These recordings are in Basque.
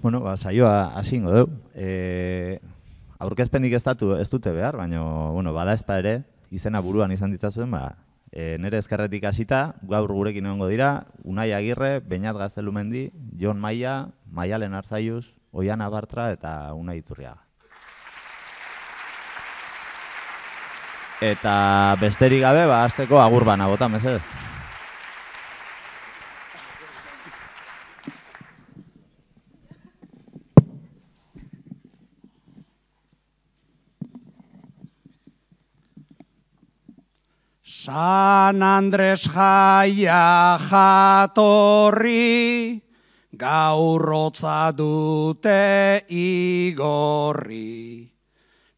Bueno, ba, saioa hasingo du. Eh, aurkezpenik ez, ez dute behar, baina bueno, bada ezpa ere, izena buruan izan ditzazuen, ba, e, nere ezkerretik hasita, gaur gurekin egongo dira, Unai Agirre, Beñat Gaztelumendi, Jon Maia, Maialen Artzaiuz, Oian Bartra eta Unai Iturriaga. Eta besterik gabe, ba, azteko agur bana, bota, ez? San Andres jaia jatorri, gaurrotza dute igorri.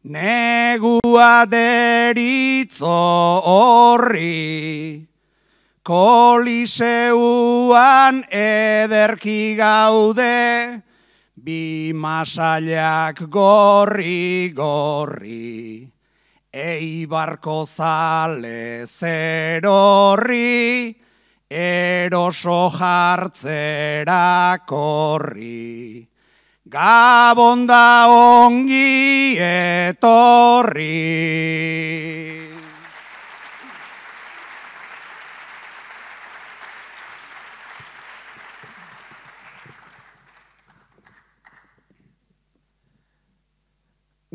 Negua deritzo horri, koliseuan ederki gaude, bi masailak gorri. gorri. Ei barko zale zer horri, eroso jartzera korri. Gabonda ongi etorri.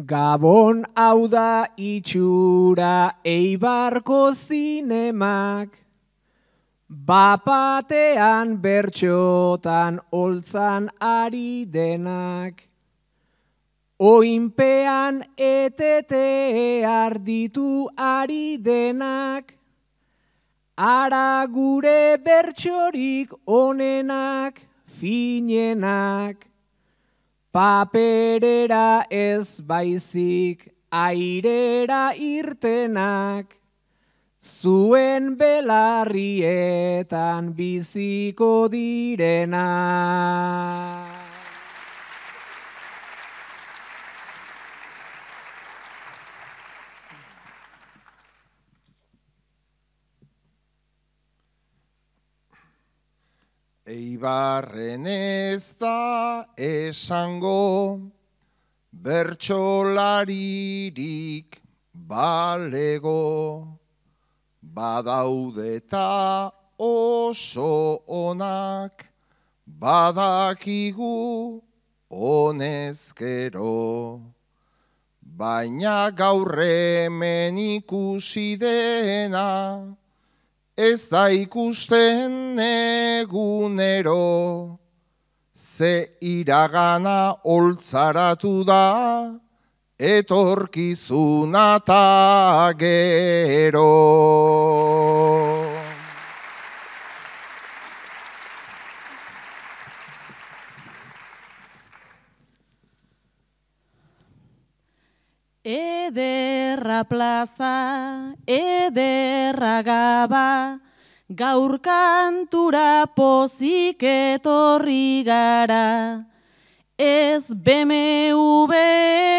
Gabon hau da itxura eibarko zinemak, bapatean bertxotan oltzan ari denak, oinpean etete arditu ari denak, ara gure bertxorik onenak, finenak paperera ez baizik airera irtenak zuen belarrietan biziko direna. Eibarren ez da esango bertsolaririk balego badaudeta oso onak badakigu onezkero baina gaurremen hemen ikusi dena ez da ikusten egunero. Ze iragana holtzaratu da, etorkizunatagero. Ederra plaza, ederra gaba, gaur kantura pozik etorri gara. Ez BMW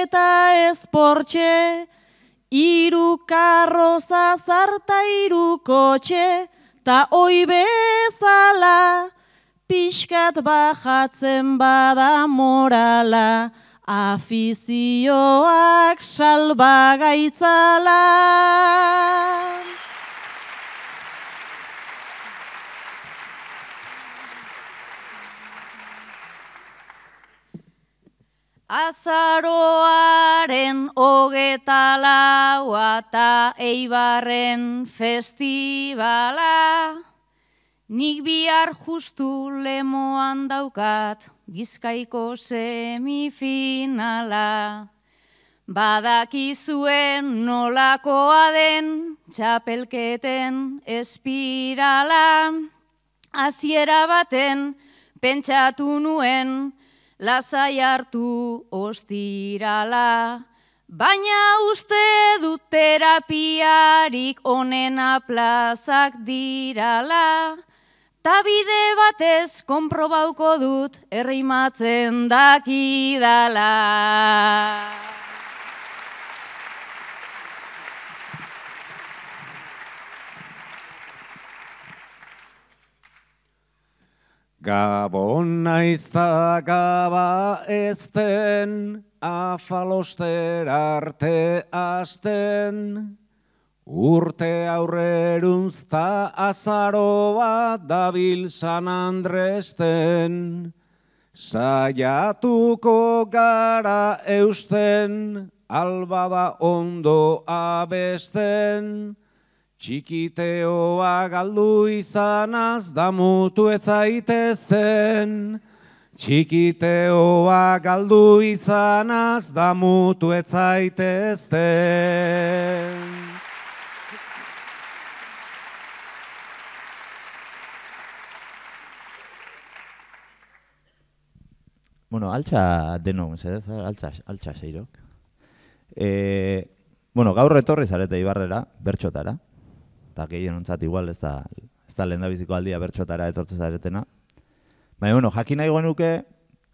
eta ez portxe, iru karroza zarta iru kotxe, ta oi bezala, pixkat bajatzen bada morala afizioak salba gaitzala. Azaroaren hogeta laua eta eibarren festibala. Nik bihar justu lemoan daukat, bizkaiko semifinala. Badakizuen nolakoa den, txapelketen espirala. Aziera baten, pentsatu nuen, lasai hartu ostirala. Baina uste dut terapiarik onena plazak dirala. Eta bide batez konprobauko dut herri matzen dakidala. Gabon naiz gaba ezten, afalostera arte asten, Urte aurreruntzta azaro bat dabil San Andresten, Zaiatuko gara eusten, albada ondo abesten, Txikiteoa galdu izanaz da mutu etzaitezten, Txikiteoa galdu izanaz da etzaitezten. Bueno, altsa denon, zedez, altxa, zeirok. E, eh, bueno, gaur retorri zarete ibarrera, bertxotara. Eta gehien ontzat igual ez da, ez da lehen aldia bertxotara etortzez zaretena. Baina, bueno, jakin nahi nuke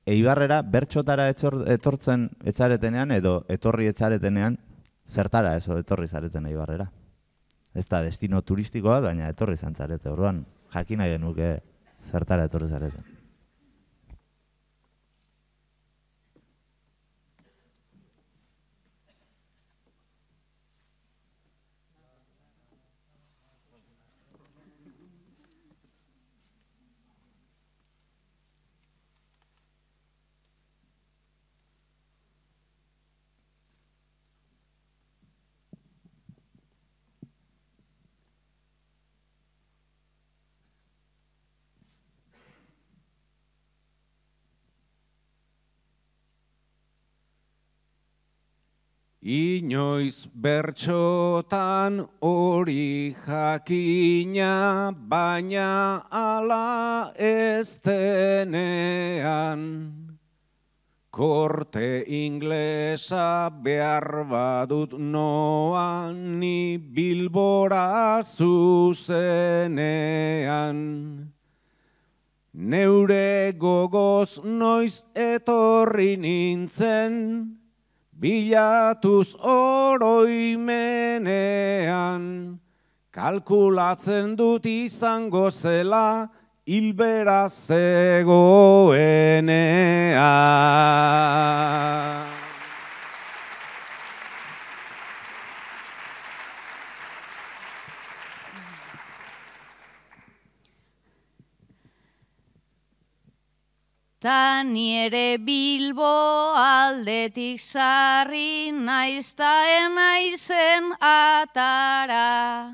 eibarrera bertxotara etortzen etzaretenean edo etorri etzaretenean zertara ez etorri zareten eibarrera. Ez da destino turistikoa, baina etorri zantzarete. Orduan, jakin nahi nuke zertara etorri zareten. Inoiz bertxotan hori jakina, baina ala estenean. Korte inglesa behar badut noan ni bilbora zuzenean. Neure gogoz noiz etorri nintzen, bilatuz oroimenean, kalkulatzen dut izango zela, hilbera zegoenean. Ta ni ere bilbo aldetik sarri naizta enaizen atara.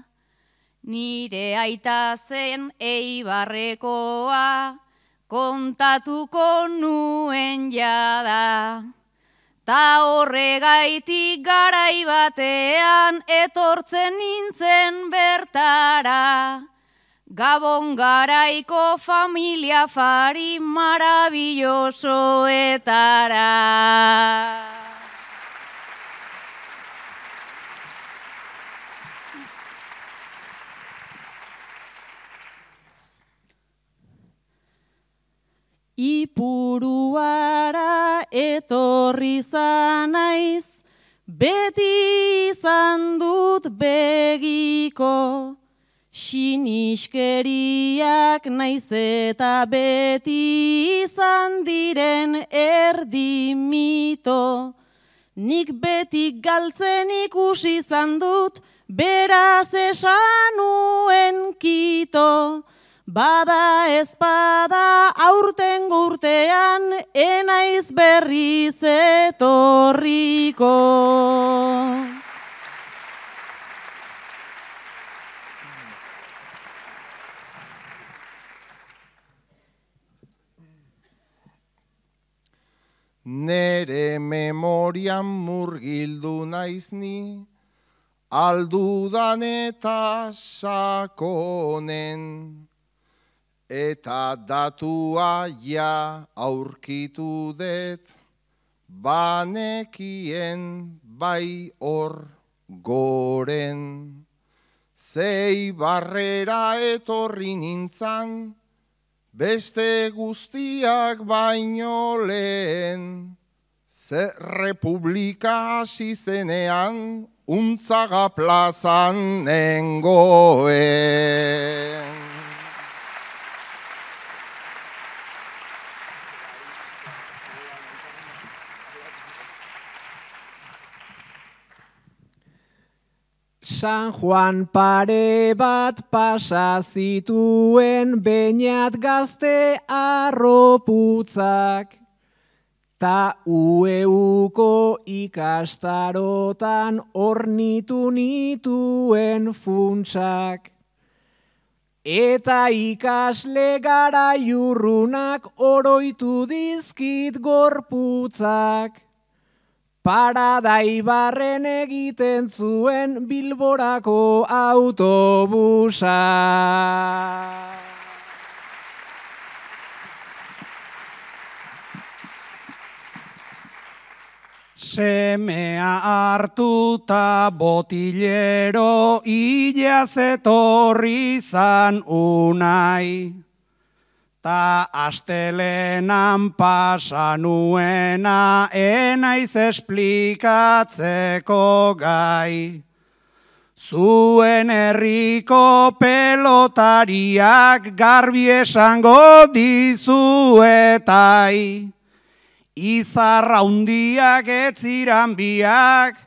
Nire aita zen eibarrekoa kontatuko nuen jada. Ta horregaitik garaibatean etortzen nintzen bertara. Gabon garaiko familia fari marabillosoetara. Ipuruara etorri zanaiz, beti izan dut begiko. Siniskeriak naiz eta beti izan diren erdi mito. Nik beti galtzen ikusi izan dut, beraz esanuen kito. Bada espada aurten gurtean, enaiz berriz etorriko. nere memorian murgildu naizni, aldudan eta sakonen, eta datua ja aurkitu banekien bai hor goren. Zei barrera etorri nintzan, beste guztiak baino lehen, ze republika hasi zenean, untzaga plazan nengoen. San Juan pare bat pasa zituen beñat gazte arroputzak. Ta ueuko ikastarotan ornitu nituen funtsak. Eta ikasle gara jurrunak oroitu dizkit gorputzak. Paradaibarren egiten zuen Bilborako autobusa. Semea hartuta botillero illa zetorri zan unai. Ta astelenan pasanuena enaiz esplikatzeko gai. Zuen herriko pelotariak garbi esango dizuetai. Izarra undiak etziran biak,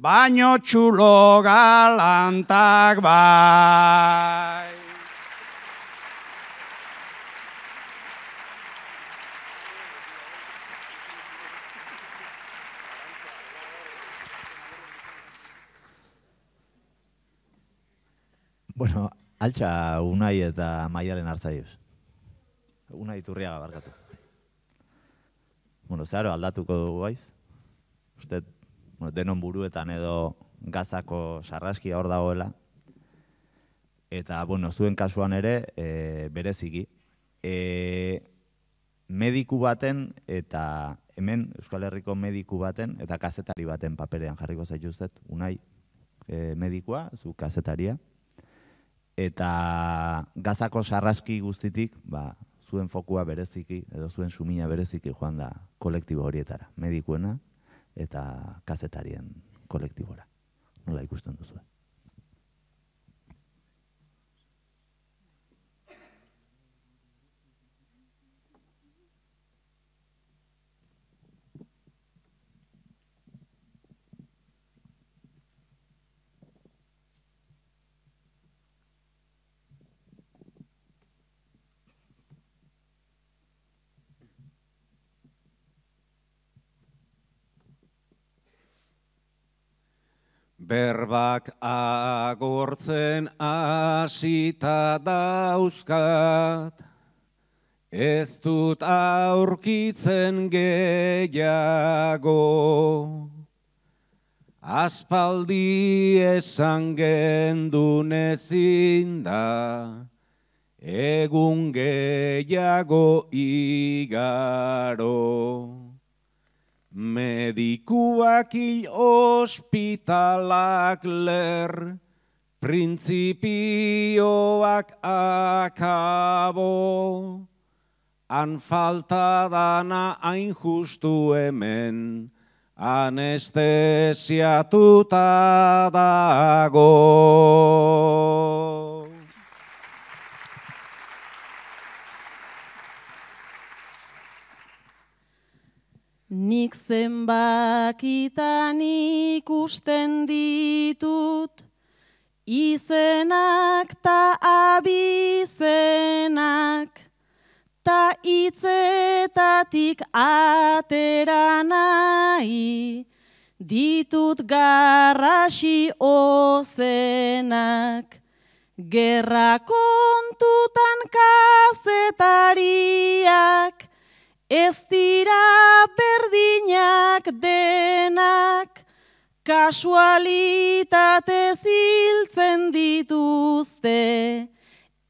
baino txulo galantak bai. Bueno, altxa unai eta maialen hartzaioz. Unai turriaga barkatu. Bueno, zeharo aldatuko dugu baiz. Uste, bueno, denon buruetan edo gazako sarraskia hor dagoela. Eta, bueno, zuen kasuan ere, e, bereziki. E, mediku baten eta hemen Euskal Herriko mediku baten eta kazetari baten paperean jarriko zaituzet, unai Eh, medikua, zu kazetaria eta gazako sarraski guztitik, ba, zuen fokua bereziki, edo zuen sumina bereziki joan da kolektibo horietara, medikuena eta kazetarien kolektibora. Nola ikusten duzuen. berbak agortzen asita dauzkat, ez dut aurkitzen gehiago. Aspaldi esan gendun ezin da, egun gehiago igaro. Medikuak hil ospitalak ler, Printzipioak akabo, Han falta dana hain justu hemen, Anestesiatuta dago. Nik zenbakitan ikusten ditut, izenak ta abizenak, ta itzetatik atera nahi, ditut garrasi ozenak. Gerra kontutan kazetariak, Ez dira berdinak denak, kasualitate ziltzen dituzte,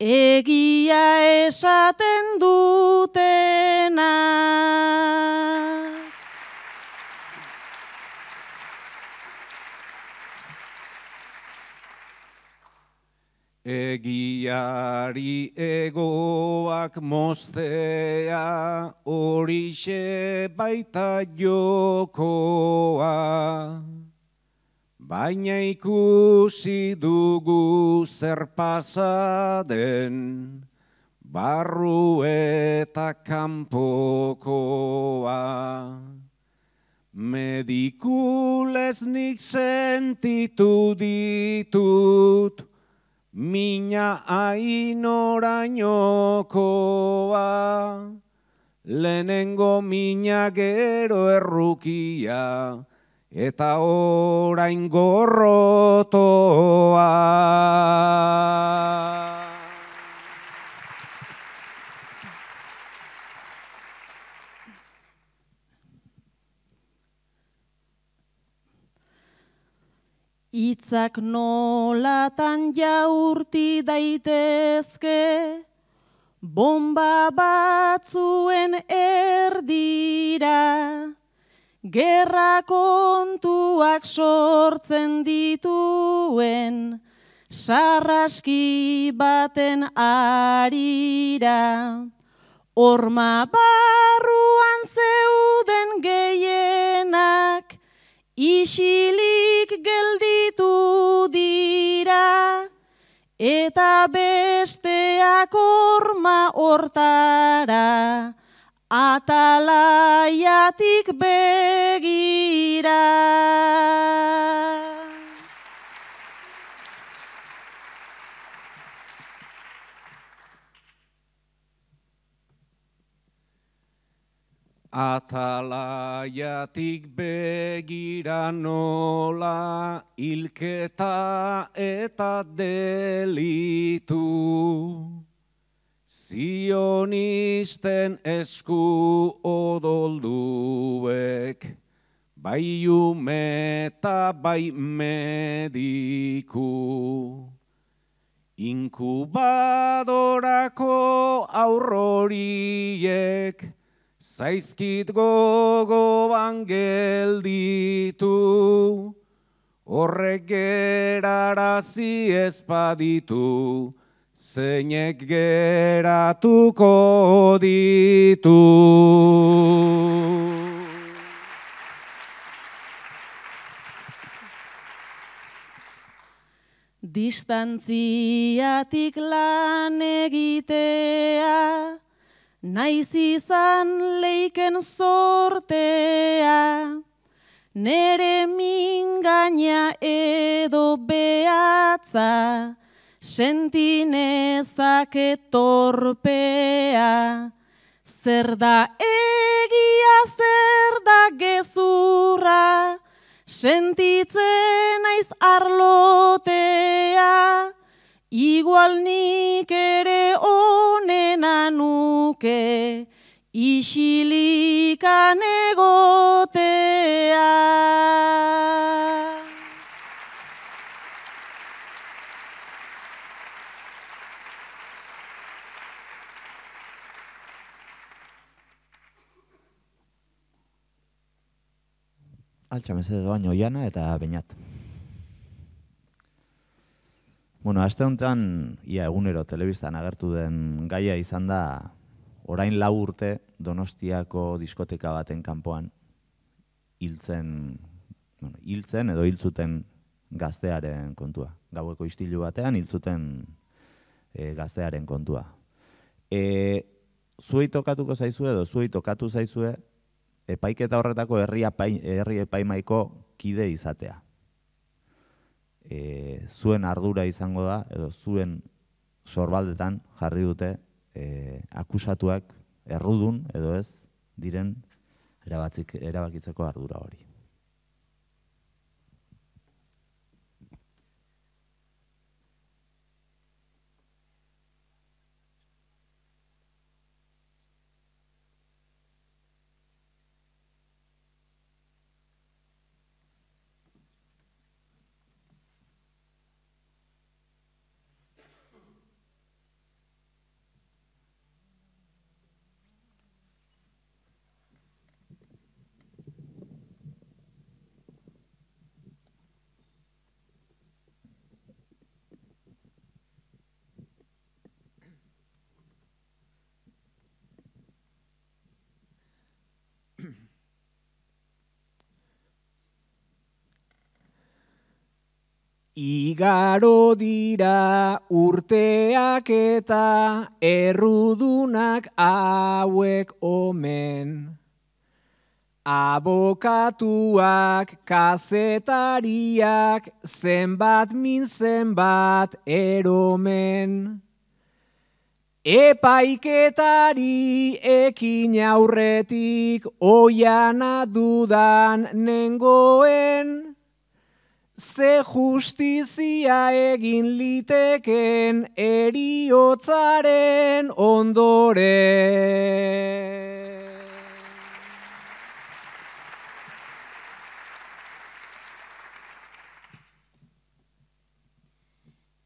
egia esaten dutenak. Egiari egoak moztea hori baita jokoa. Baina ikusi dugu zer pasaden, barru eta kanpokoa. Medikulez nik sentitu ditut, mina ainorainokoa, lehenengo mina gero errukia, eta orain gorrotoa. Itzak nolatan jaurti daitezke, bomba batzuen erdira, gerra kontuak sortzen dituen, sarraski baten arira. Horma barruan zeuden gehienak, Isilik gelditu dira eta besteak orma hortara atalaiatik begira. Atalaiatik begira nola ilketa eta delitu Zionisten esku odolduek Bai eta bai mediku Inkubadorako aurroriek zaizkit gogoan gelditu, horrek gerarazi ezpaditu, zeinek geratuko ditu. Distantziatik lan egitea, Naiz izan leiken sortea, nere mingaina edo behatza, sentinezak etorpea. Zer da egia, zer da gezurra, sentitzen naiz arlotea. Igual nik ere onena nuke, isilikan egotea. Altxamezede doa, Noiana eta Beñat. Bueno, aste honetan, ia egunero telebistan agertu den gaia izan da, orain lau urte donostiako diskoteka baten kanpoan hiltzen hiltzen edo hiltzuten gaztearen kontua. Gaueko istilu batean hiltzuten e, gaztearen kontua. E, zuei tokatuko zaizue edo zuei tokatu zaizue epaiketa horretako herri epaimaiko kide izatea e, zuen ardura izango da, edo zuen sorbaldetan jarri dute e, akusatuak errudun, edo ez, diren erabakitzeko ardura hori. Igaro dira urteak eta errudunak hauek omen. Abokatuak, kazetariak, zenbat min zenbat eromen. Epaiketari ekin aurretik oiana dudan nengoen ze justizia egin liteken eriotzaren ondore.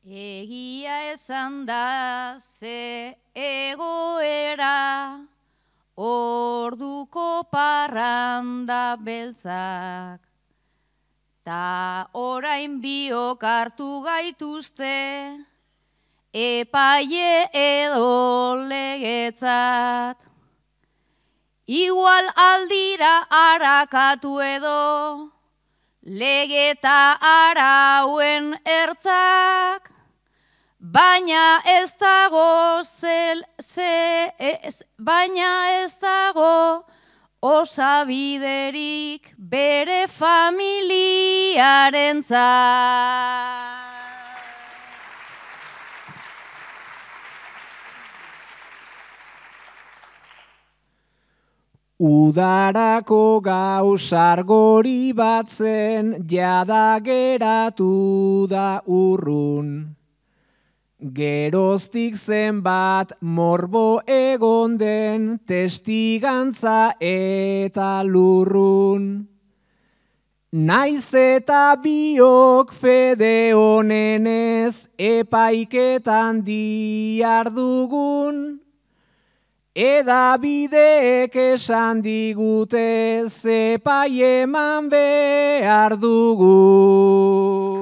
Egia esan da ze egoera, Orduko parranda beltzak, eta orain biok hartu gaituzte, epaie edo legetzat. Igual aldira arakatu edo, legeta arauen ertzak, baina ez dago zel, ze, baina ez dago osabiderik bere familiaren za. Udarako gau sargori batzen jada geratu da urrun. Geroztik zenbat morbo egon den testigantza eta lurrun. Naiz eta biok fede honenez epaiketan diardugun. Eda bideek esan digute zepaie eman behar dugun.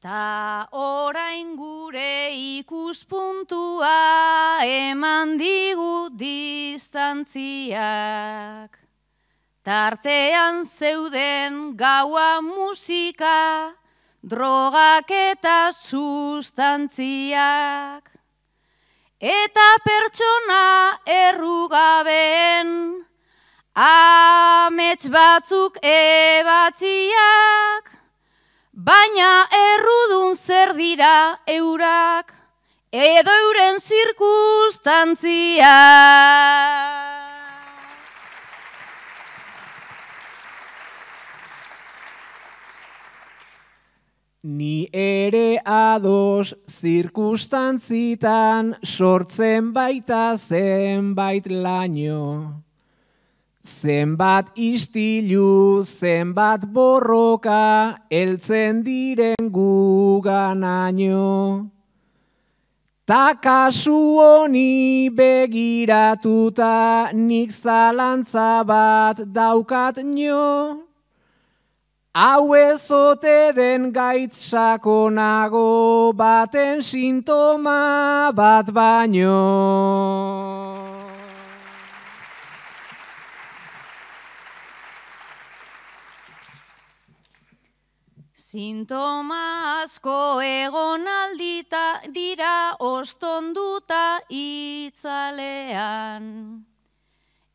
Ta orain gure ikuspuntua eman digu distantziak. Tartean zeuden gaua musika, drogak eta sustantziak. Eta pertsona errugabeen, amets batzuk ebatziak. Baina errudun zer dira eurak edo euren zirkustantzia. Ni ere ados zirkustantzitan sortzen baita zenbait laino. Zenbat istilu, zenbat borroka, eltzen diren guganaino. Takasu honi begiratuta, nik zalantza bat daukat nio. Hau ezote den gaitzako nago, baten sintoma bat baino. Sintoma asko egon aldita dira ostonduta itzalean.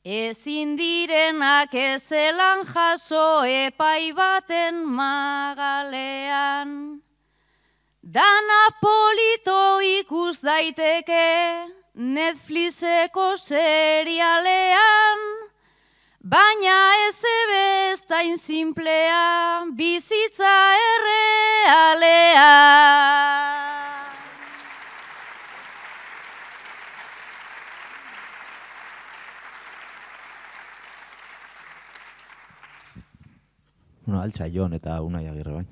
Ezin direnak ezelan jaso epai baten magalean. Dana polito ikus daiteke Netflixeko serialean. Baina ez da simplea, bizitza errealea. Bueno, altxa joan eta unai agirre bain.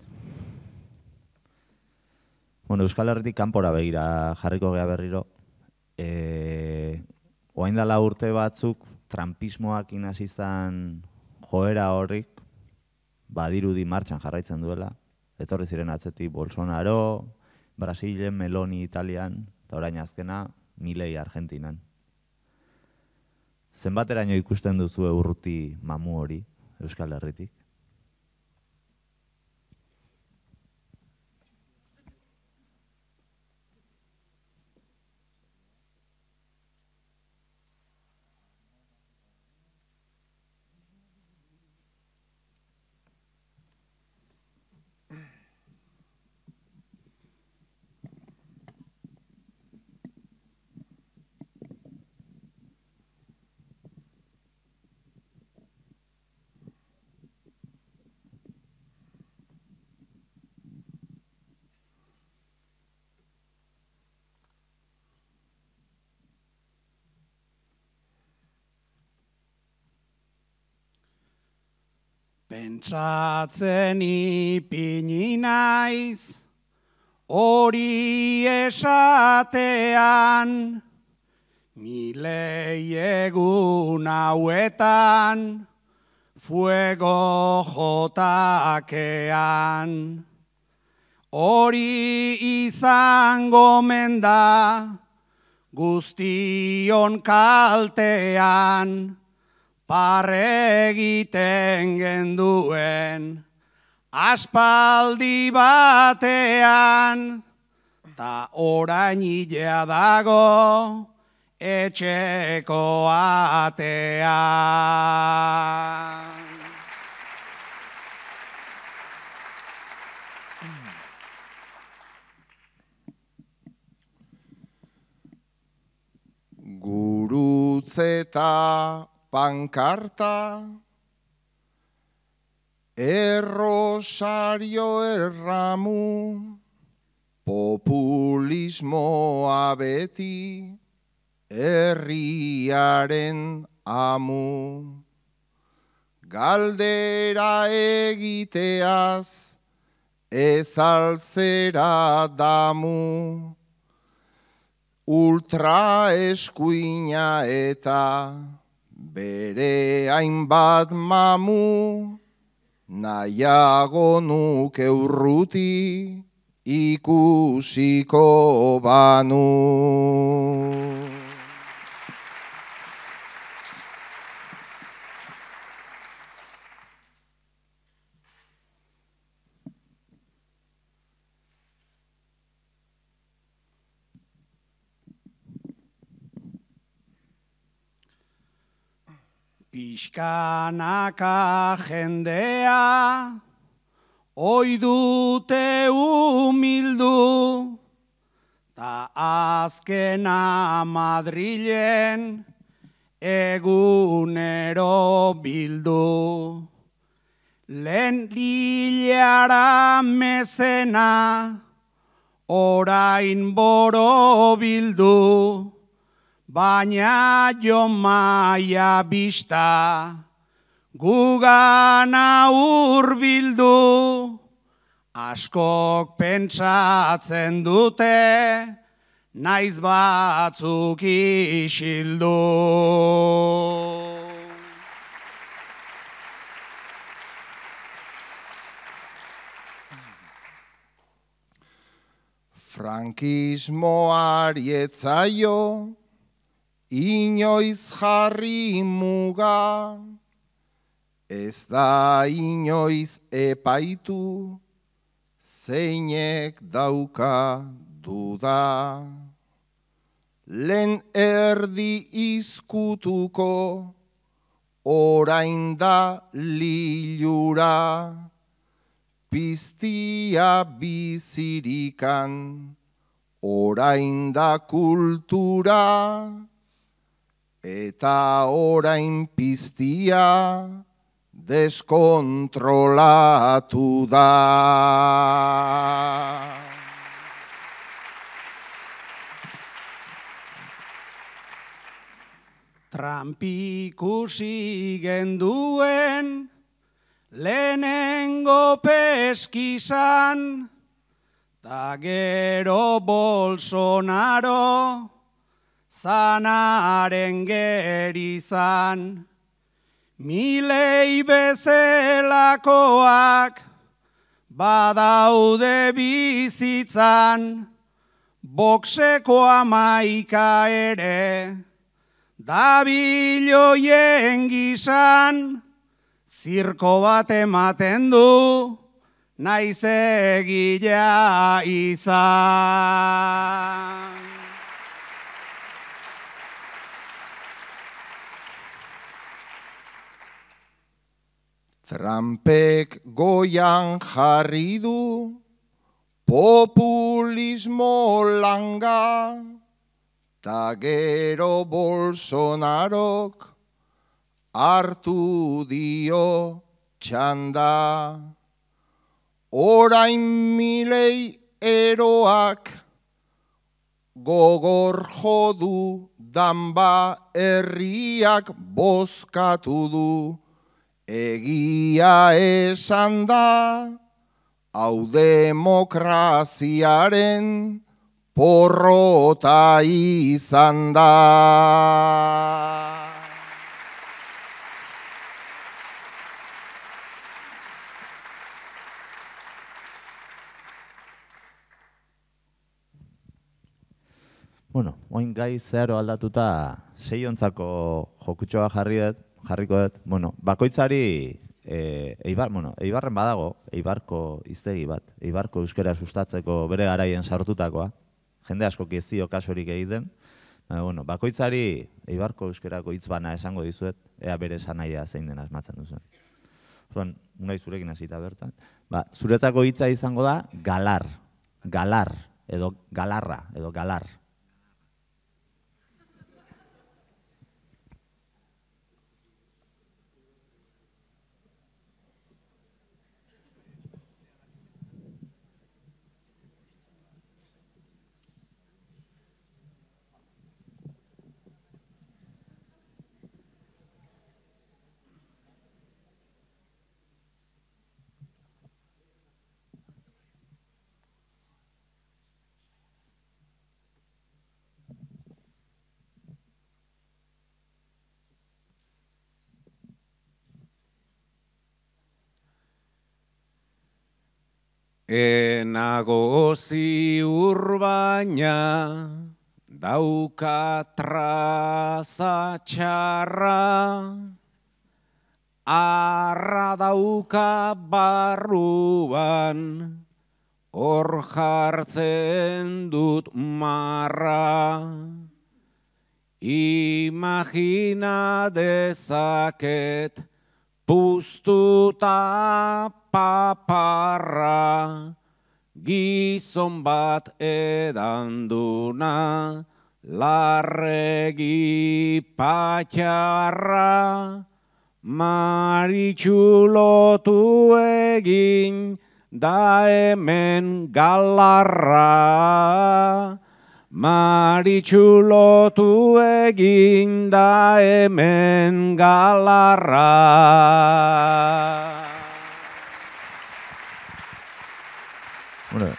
Bueno, Euskal Herritik kanpora begira jarriko gea berriro. E, eh, oain dala urte batzuk, trampismoak inazizan joera horrik badirudi martxan jarraitzen duela. Etorri ziren atzeti Bolsonaro, Brasilen, Meloni, Italian, eta orain azkena, Milei, Argentinan. Zenbateraino ikusten duzu urruti mamu hori Euskal Herritik? Pentsatzen ipini naiz, hori esatean, milei egun hauetan, fuego jotakean. Hori izango menda, guztion kaltean, Parre egiten genduen, aspaldi batean, ta orainilea dago, etxeko atea. Gurutzeta Pankarta, errosario erramu, populismo abeti erriaren amu. Galdera egiteaz ezaltzera damu, ultra eskuina eta bere hainbat mamu, nahiago nuke urruti ikusiko banu. Piskanaka jendea, oi dute humildu, ta azkena Madrilen egunero bildu. Lehen lileara mezena, orain boro bildu, baina jo maia bista, gugan aur askok pentsatzen dute, naiz batzuk isildu. Frankismoari etzaio, Inoiz jarri muga, ez da inoiz epaitu, zeinek dauka duda. Len erdi izkutuko, orain da liliura, piztia bizirikan, orain da kultura eta orain piztia deskontrolatu da. Trampikusi genduen lehenengo peskizan, Tagero Bolsonaro, zanaren gerizan. Milei bezelakoak badaude bizitzan, boksekoa maika ere, dabiloien gizan zirko bat ematen du, naize gila izan. Trampek goian jarri du populismo langa ta gero bolsonarok hartu dio txanda. Orain milei eroak gogor jodu danba herriak bozkatu du egia esan da, hau demokraziaren porrota izan da. Bueno, oin gai zero aldatuta seiontzako jokutxoa jarri dut, jarriko dut, bueno, bakoitzari eh, eibar, bueno, eibarren badago, eibarko iztegi bat, eibarko euskera sustatzeko bere garaien sartutakoa, jende asko zio kasorik egiten, e, bueno, bakoitzari eibarko euskerako hitz bana esango dizuet, ea bere sanaia zein den asmatzen duzen. Zuan, unai zurekin hasita bertan. Ba, zuretako hitza izango da galar, galar, edo galarra, edo galar. Enago gozi urbaina, dauka traza arra dauka barruan, hor jartzen dut marra. Imagina dezaket, Puztuta paparra gizon bat edan duna, larregi patxarra maritxulo egin da hemen galarra. Maritxulotu egin da hemen galarra. Bueno,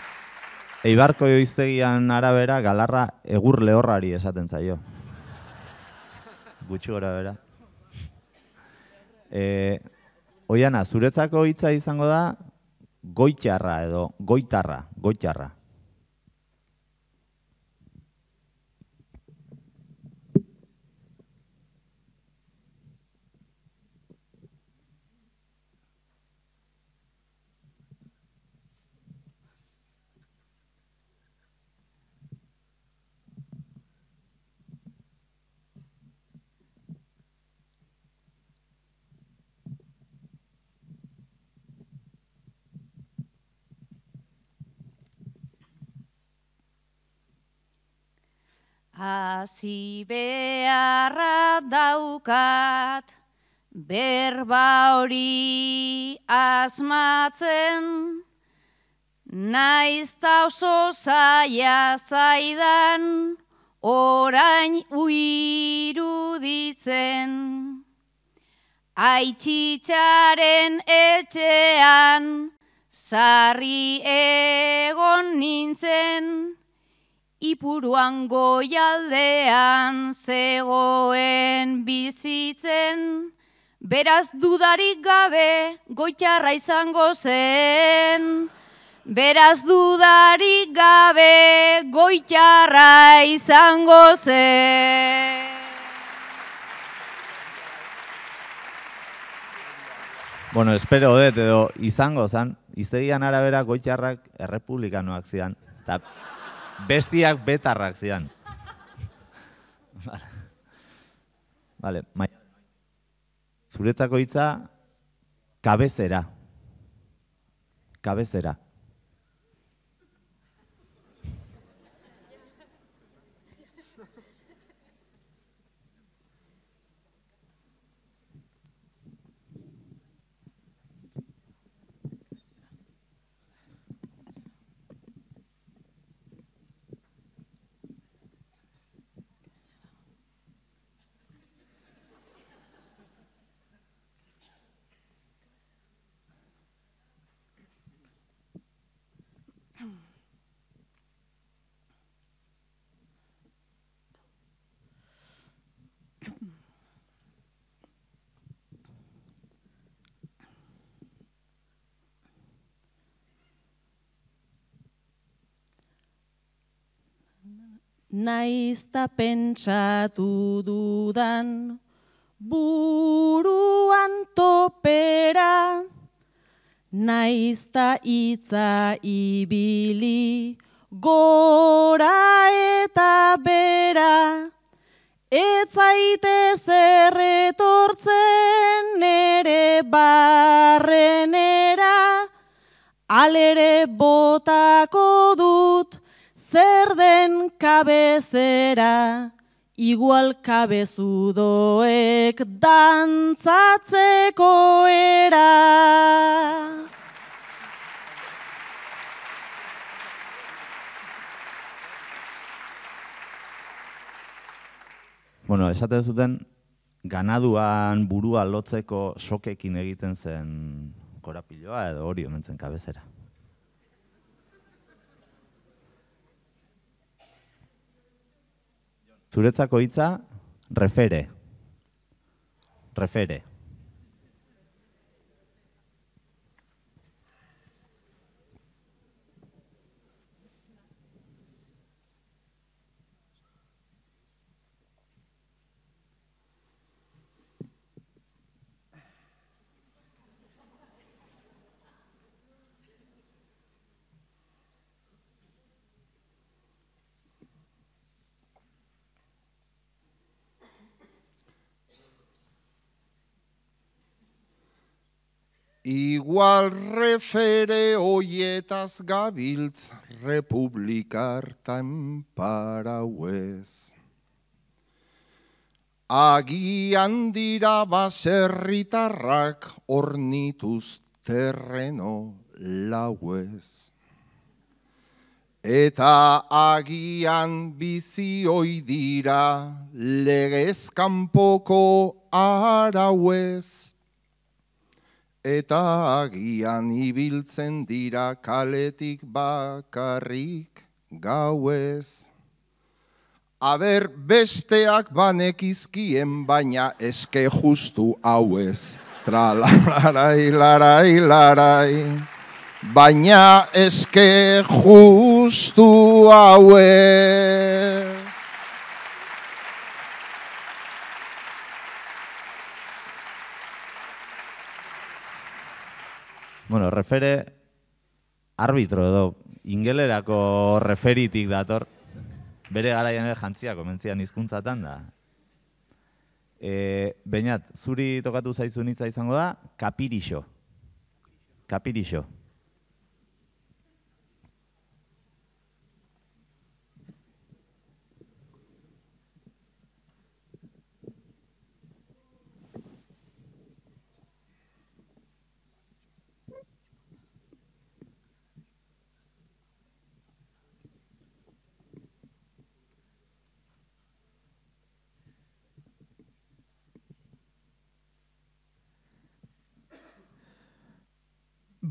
Eibarko joiztegian arabera galarra egur lehorrari esaten zaio. Gutxu gora bera. E, eh, oiana, zuretzako hitza izango da goitxarra edo goitarra, goitxarra. hasi beharra daukat, berba hori asmatzen, naiz ta oso zaia zaidan, orain uiru ditzen. etxean, sarri egon nintzen, ipuruan goialdean zegoen bizitzen, beraz dudarik gabe goitxarra izango zen. Beraz dudarik gabe goitxarra izango zen. Bueno, espero dut edo izango zen, iztegian arabera goitxarrak errepublikanoak zidan. Eta bestiak betarrak zian. vale. Vale, bai. Zuretzako hitza kabezera. Kabezera. naiz ta pentsatu dudan buruan topera naiz ta hitza ibili gora eta bera etzaite zerretortzen nere barrenera alere botako dut zer den kabezera, igual kabezudoek dantzatzeko era. Bueno, esaten zuten, ganaduan burua lotzeko sokekin egiten zen korapiloa edo hori omentzen kabezera. Zuretzako hitza refere. Refere. Igual refere hoietaz gabiltz republikartan parauez. Agian dira baserritarrak ornituz terreno lauez. Eta agian bizi hoi dira legezkanpoko arauez eta agian ibiltzen dira kaletik bakarrik gauez. Aber besteak banekizkien baina eske justu hauez. Tra larai, larai, larai. Baina eske justu hauez. Bueno, refere arbitro edo ingelerako referitik dator. Bere garaian ere jantzia komentzia hizkuntzatan da. E, Beinat, zuri tokatu zaizu nitza izango da, kapirixo. Kapirixo.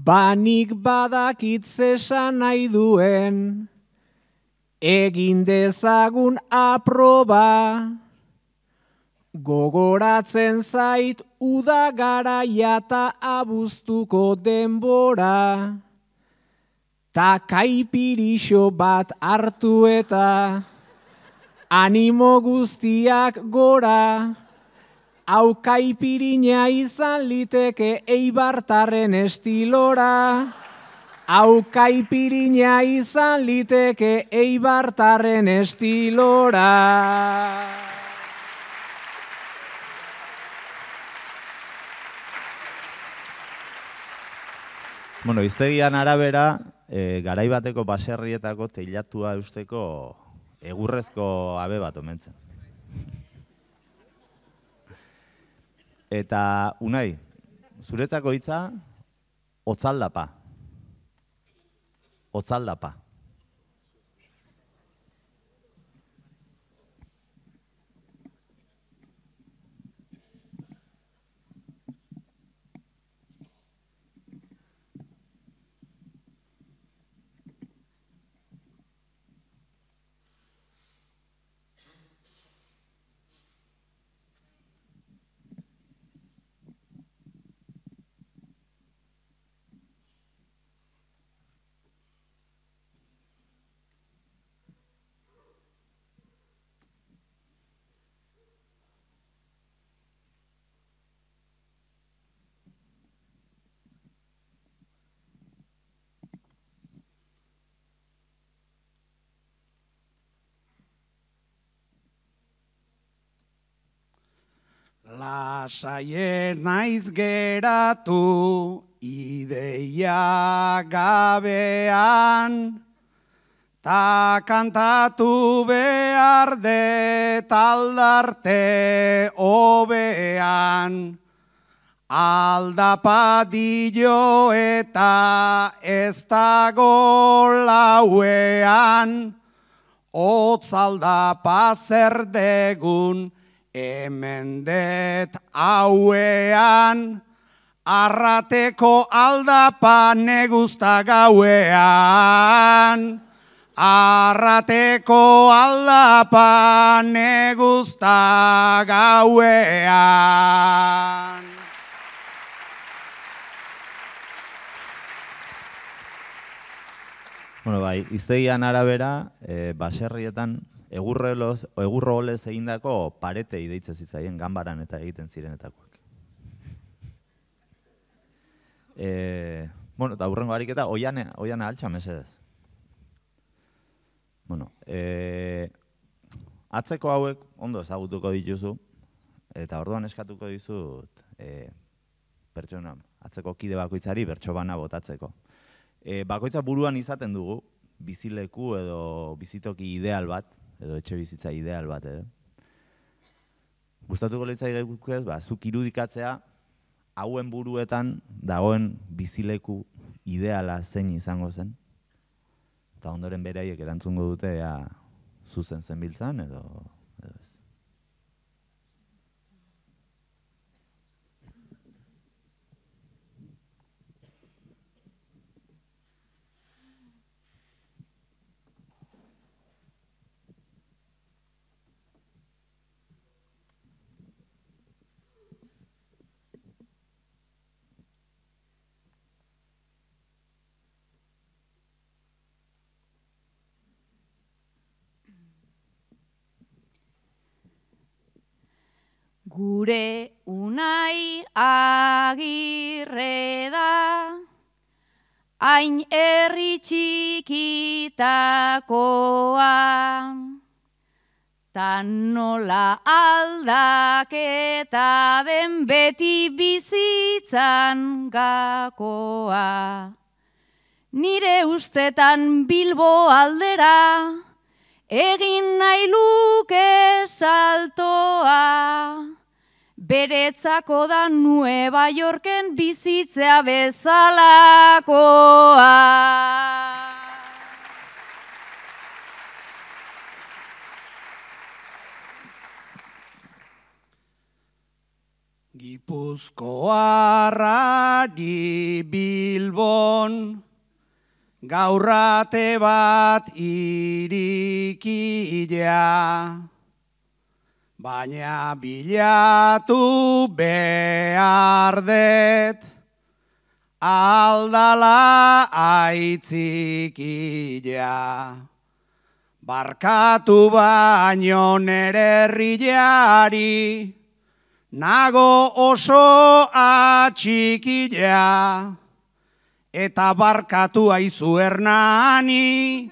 Banik badakitze san nahi duen, egin dezagun aproba. Gogoratzen zait uda garaia ta abuztuko denbora. Ta kaipirixo bat hartu eta animo guztiak gora. Aukaipirina izan liteke eibartarren estilora. Aukaipirina izan liteke eibartarren estilora. Bueno, iztegian arabera, e, eh, garaibateko baserrietako teilatua eusteko egurrezko abe bat omentzen. Eta, unai, zuretzako hitza, otzaldapa. Otzaldapa. La naiz geratu ideia gabean, ta kantatu behar de taldarte obean, alda eta ez dago lauean, otzalda pazer degun, Emendet hauean, arrateko aldapa negusta gauean. Arrateko aldapa negusta gauean. Bueno, bai, iztegian arabera, eh, baserrietan egurreloz, egurro olez egindako parete ideitza zitzaien ganbaran eta egiten zirenetakoak. E, eh, bueno, eta burrengo ariketa, oian, oian altxa, mesedez. Bueno, e, atzeko hauek ondo ezagutuko dituzu, eta orduan eskatuko dizu e, eh, pertsona, atzeko kide bakoitzari bertso bana botatzeko. E, bakoitza buruan izaten dugu, bizileku edo bizitoki ideal bat, edo etxe bizitza ideal bat, edo. Gustatuko leitzai gaituko ez, ba, zuk irudikatzea, hauen buruetan dagoen bizileku ideala zein izango zen. Eta ondoren bereaiek erantzungo dute, ea, zuzen zenbiltzan, edo, edo gure unai agirre da, hain herri txikitakoa, tan nola aldaketa den beti bizitzan gakoa. Nire ustetan bilbo aldera, egin nahi luke saltoa beretzako da nueva Yorken bizitzea bezalakoa. Gipuzko harrari bilbon, gaurrate bat irikidea. bat irikidea baina bilatu behar det, aldala aitzikia, barkatu baino nere nago oso atxikia, eta barkatu aizu hernani,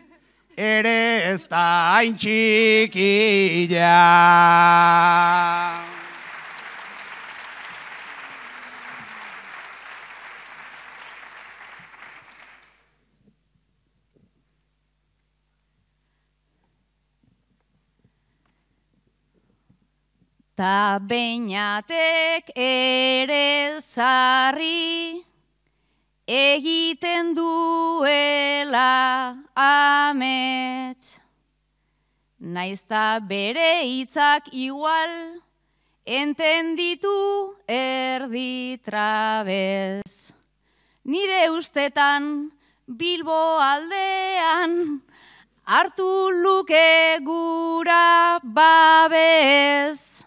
ere ez da, hain txikila. Ta beinatek ere zarri, egiten duela amet. Naizta bere hitzak igual, entenditu erdi trabez. Nire ustetan, bilbo aldean, hartu luke gura babez.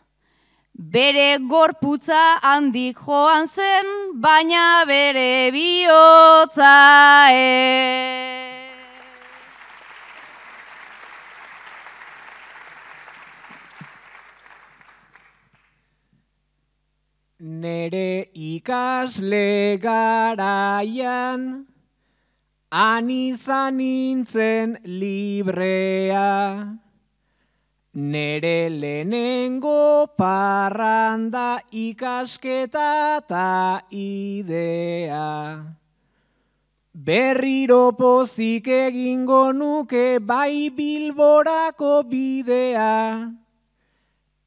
Bere gorputza handik joan zen, baina bere bihotza e. Nere ikasle garaian, han izan nintzen librea. Nere lehenengo parranda ikasketa eta idea. Berriro pozik egingo nuke bai bilborako bidea.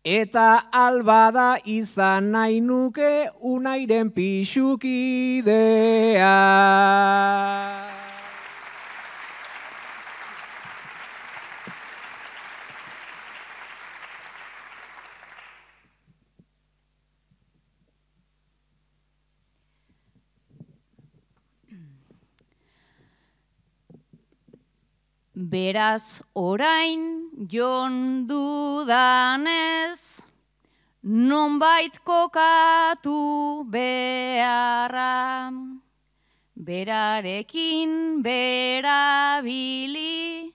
Eta albada izan nahi nuke unairen pixukidea. Beraz orain jon dudanez, non kokatu beharra. Berarekin berabili,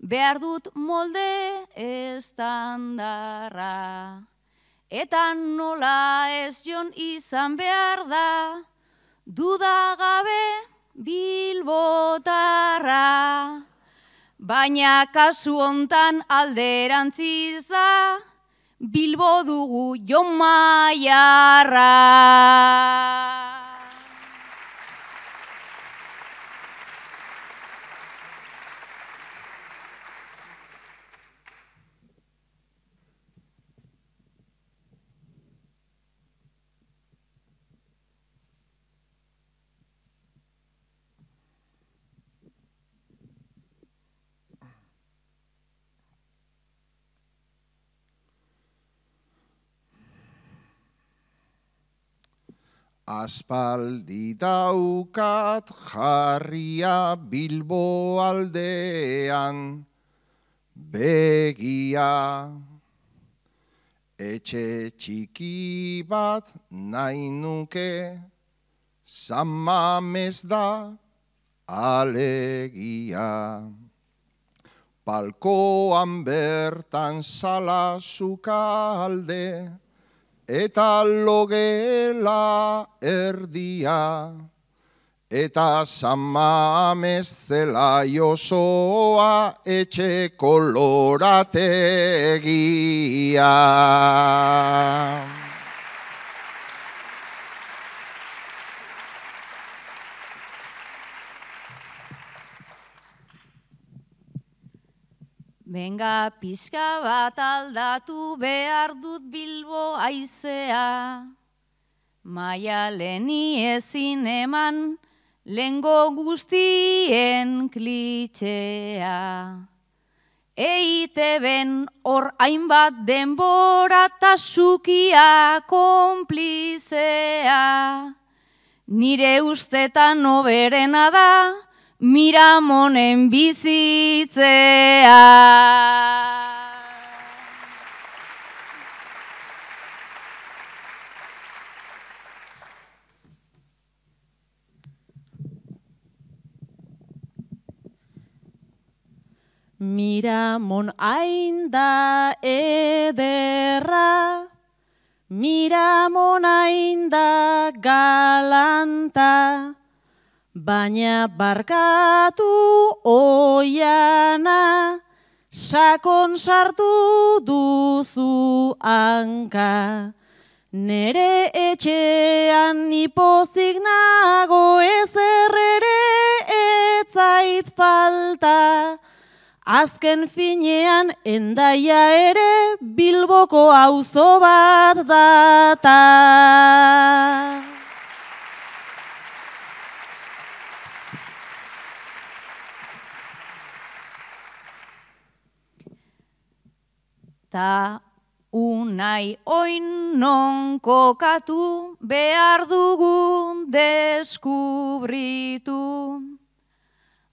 behar dut molde estandarra. Eta nola ez jon izan behar da, dudagabe bilbotarra. Baina kasu hontan alderantziz da, bilbo dugu jomaiarra. Aspaldi daukat jarria bilbo aldean, begia. Etxe txiki bat nainuke, nuke, ez da alegia. Palkoan bertan sala zukalde, eta logela erdia, eta zama amezela etxe kolorategia. Benga pixka bat aldatu behar dut bilbo aizea. Maia leheni ezin eman, lengo guztien klitxea. Eite ben hor hainbat denbora tasukia konplizea. Nire ustetan oberena da, Miramonen bizitzea. Miramon hain da ederra, Miramon hain da galanta, Baina barkatu oiana, sakon sartu duzu anka. Nere etxean nipozik nago ere etzait falta. Azken finean endaia ere bilboko auzo bat data. eta unai oin non kokatu behar dugun deskubritu.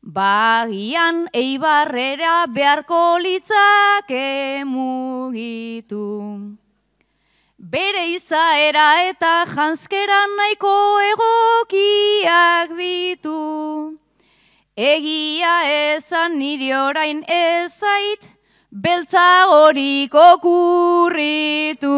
Bagian eibarrera beharko litzak emugitu. Bere izaera eta janskera nahiko egokiak ditu. Egia esan niri orain ezait, ez beltza horik okurritu.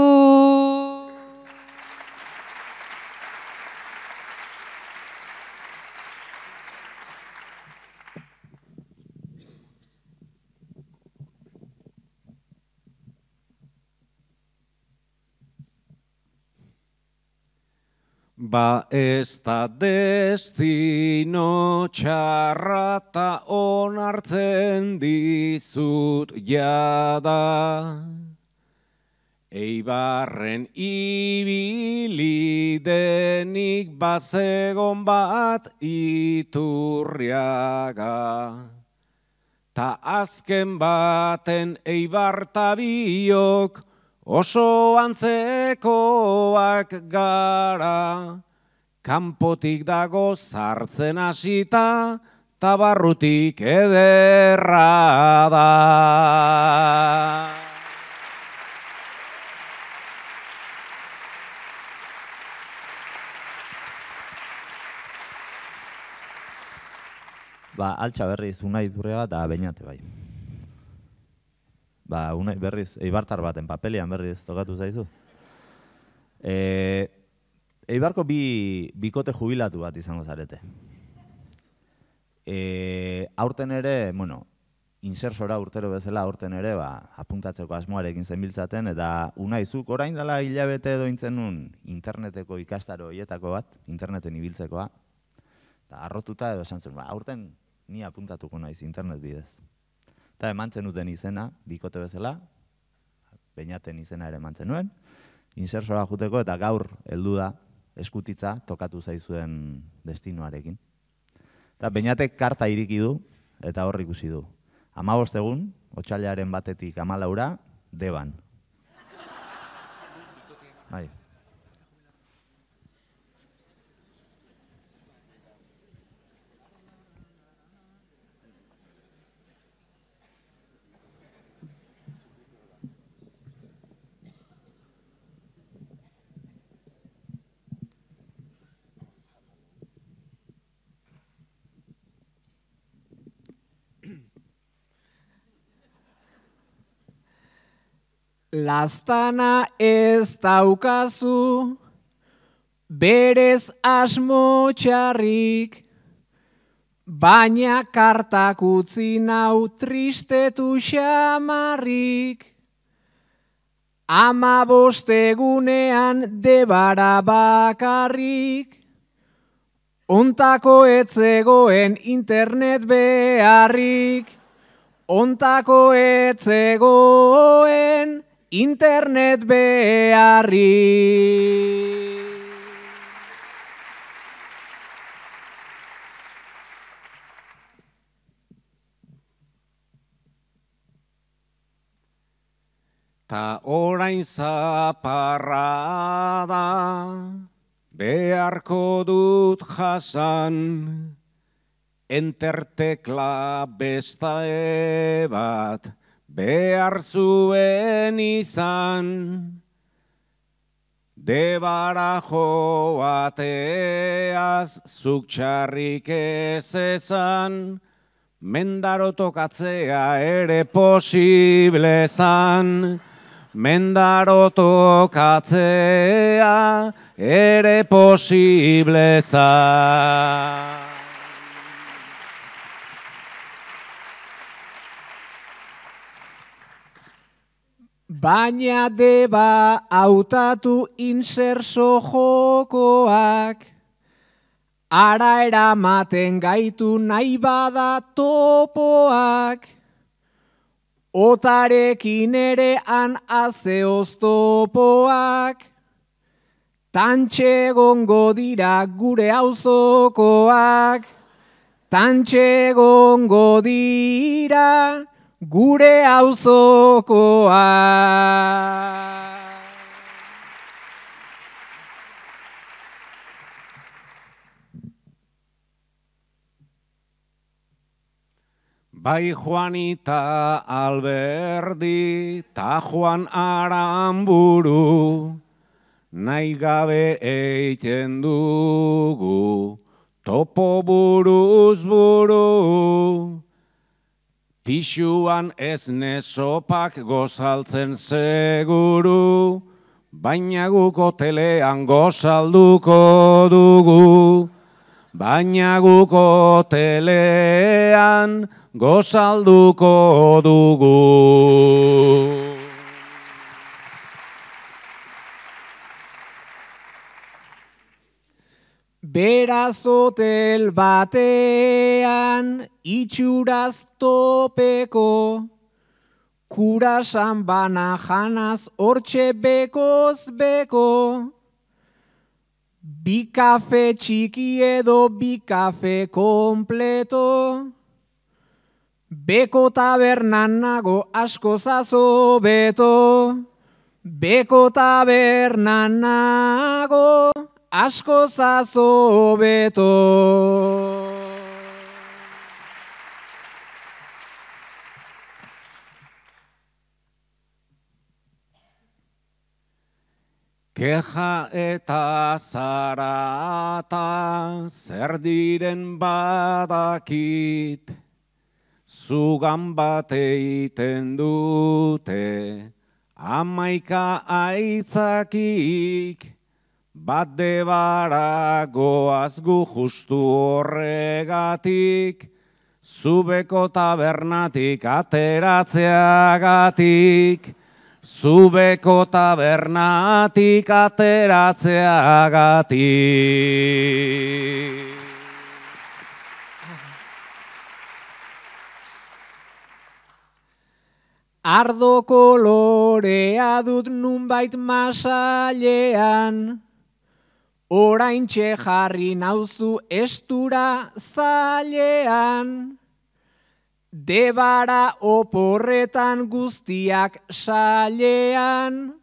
Ba ez da destino txarra eta onartzen dizut jada. Eibarren ibili denik bazegon bat iturriaga. Ta azken baten eibartabiok biok oso antzekoak gara, kanpotik dago zartzen hasita, tabarrutik ederra da. Ba, altxa berriz, unai durrega da bainate bai ba, unai berriz, eibartar baten papelian berriz tokatu zaizu. E, eibarko bikote jubilatu bat izango zarete. E, aurten ere, bueno, insersora urtero bezala aurten ere, ba, apuntatzeko asmoarekin zenbiltzaten, eta unaizuk orain dela hilabete edo interneteko ikastaro bat, interneten ibiltzekoa, eta arrotuta edo esan zen, ba, aurten ni apuntatuko naiz internet bidez eta emantzen duten izena, bikote bezala, beinaten izena ere emantzen nuen, insersora juteko eta gaur heldu da eskutitza tokatu zaizuen destinoarekin. Eta beinatek karta iriki du eta hor ikusi du. Amabost egun, otxailaren batetik amalaura, deban. Bai. lastana ez daukazu, berez asmo txarrik, baina kartak utzi nau tristetu xamarrik, ama bostegunean debara bakarrik, ontako etzegoen internet beharrik, ontako etzegoen internet beharri. Ta orain zaparra da, beharko dut jasan, entertekla besta ebat, bat, behar zuen izan, debarajo joateaz zuk txarrik ez ezan, mendaro ere posiblezan, zan, mendaro ere posible Baina deba hautatu inserso jokoak, ara eramaten gaitu nahi bada topoak, otarekin ere han aze oztopoak, gongo dira gure auzokoak, tantxe gongo dira, gure auzokoa. Bai Juanita Alberdi ta Juan Aramburu nahi gabe eiten dugu topo buruz buru Pixuan ez nesopak gozaltzen seguru, baina guk hotelean gozalduko dugu. Baina guk hotelean gozalduko dugu. Beraz hotel batean itxuraz topeko, kurasan bana janaz hortxe bekoz beko, bi kafe txiki edo bi kafe kompleto, beko tabernan nago asko zazo beto, beko tabernan nago asko zazo beto. Keja eta zarata zer diren badakit, zugan bateiten dute, amaika aitzakik, Bat de goaz gu justu horregatik, Zubeko tabernatik ateratzeagatik, Zubeko tabernatik ateratzea gatik. Ardo kolorea dut nunbait masailean, orain jarri nauzu estura zalean, debara oporretan guztiak salean,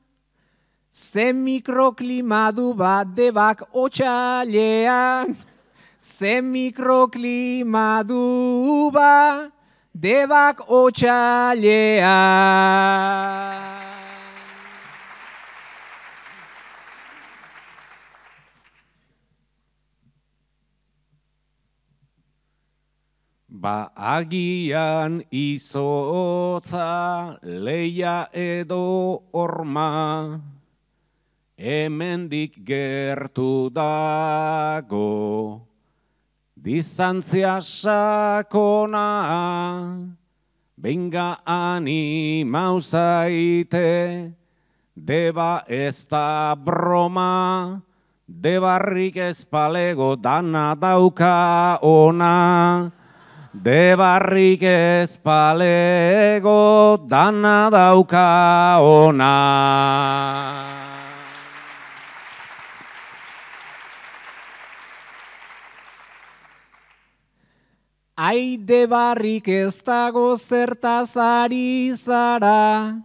ze du bat debak otxalean, ze du bat debak otxalean. Ba agian izotza leia edo orma, hemendik gertu dago, dizantzia sakona, benga anima uzaite, deba ez da broma, debarrik ez palego dana dauka ona, De barrik ez palego dana dauka ona. Aide barrik ez dago zertaz ari zara,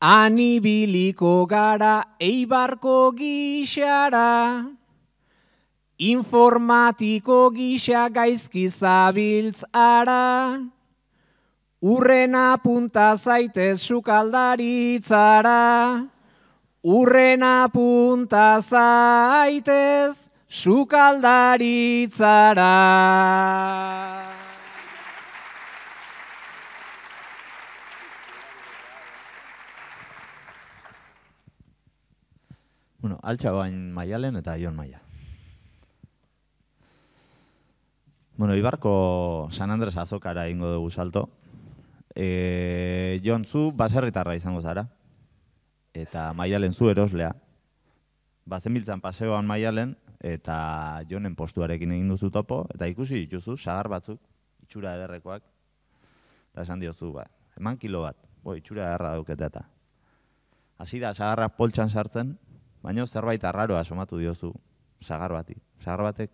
Anibiliko gara eibarko gixara, informatiko gisa gaizki zabiltz ara, urrena punta zaitez sukaldaritzara, urrena punta zaitez sukaldaritzara. Bueno, altxa maialen eta ion maia. Bueno, Ibarko San Andres azokara ingo dugu salto. E, zu baserritarra izango zara. Eta maialen zu eroslea. Bazen biltzen paseoan maialen, eta jonen postuarekin egin duzu topo. Eta ikusi dituzu, sagar batzuk, itxura ederrekoak. Eta esan diozu, ba, eman kilo bat, bo, itxura erra eta. Hasi da, sagarra poltsan sartzen, baina zerbait arraroa somatu diozu, sagar bati. Sagar batek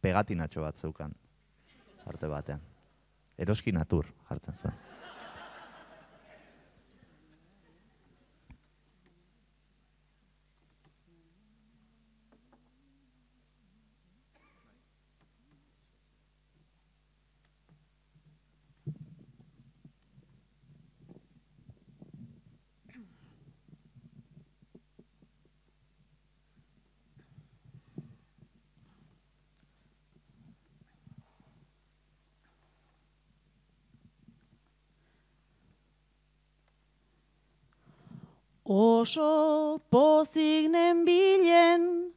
pegatinatxo bat zeukan arte batean. Eroski natur hartzen zuen. oso pozik bilen,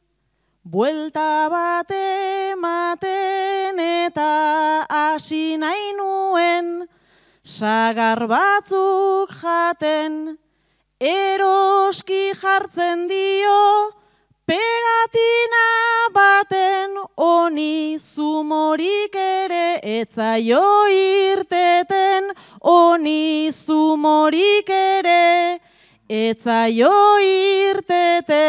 buelta bat ematen eta hasi nahi sagar batzuk jaten, eroski jartzen dio, pegatina baten honi zumorik ere etzaio irteten, Oni zumorik ere etzaio irtete.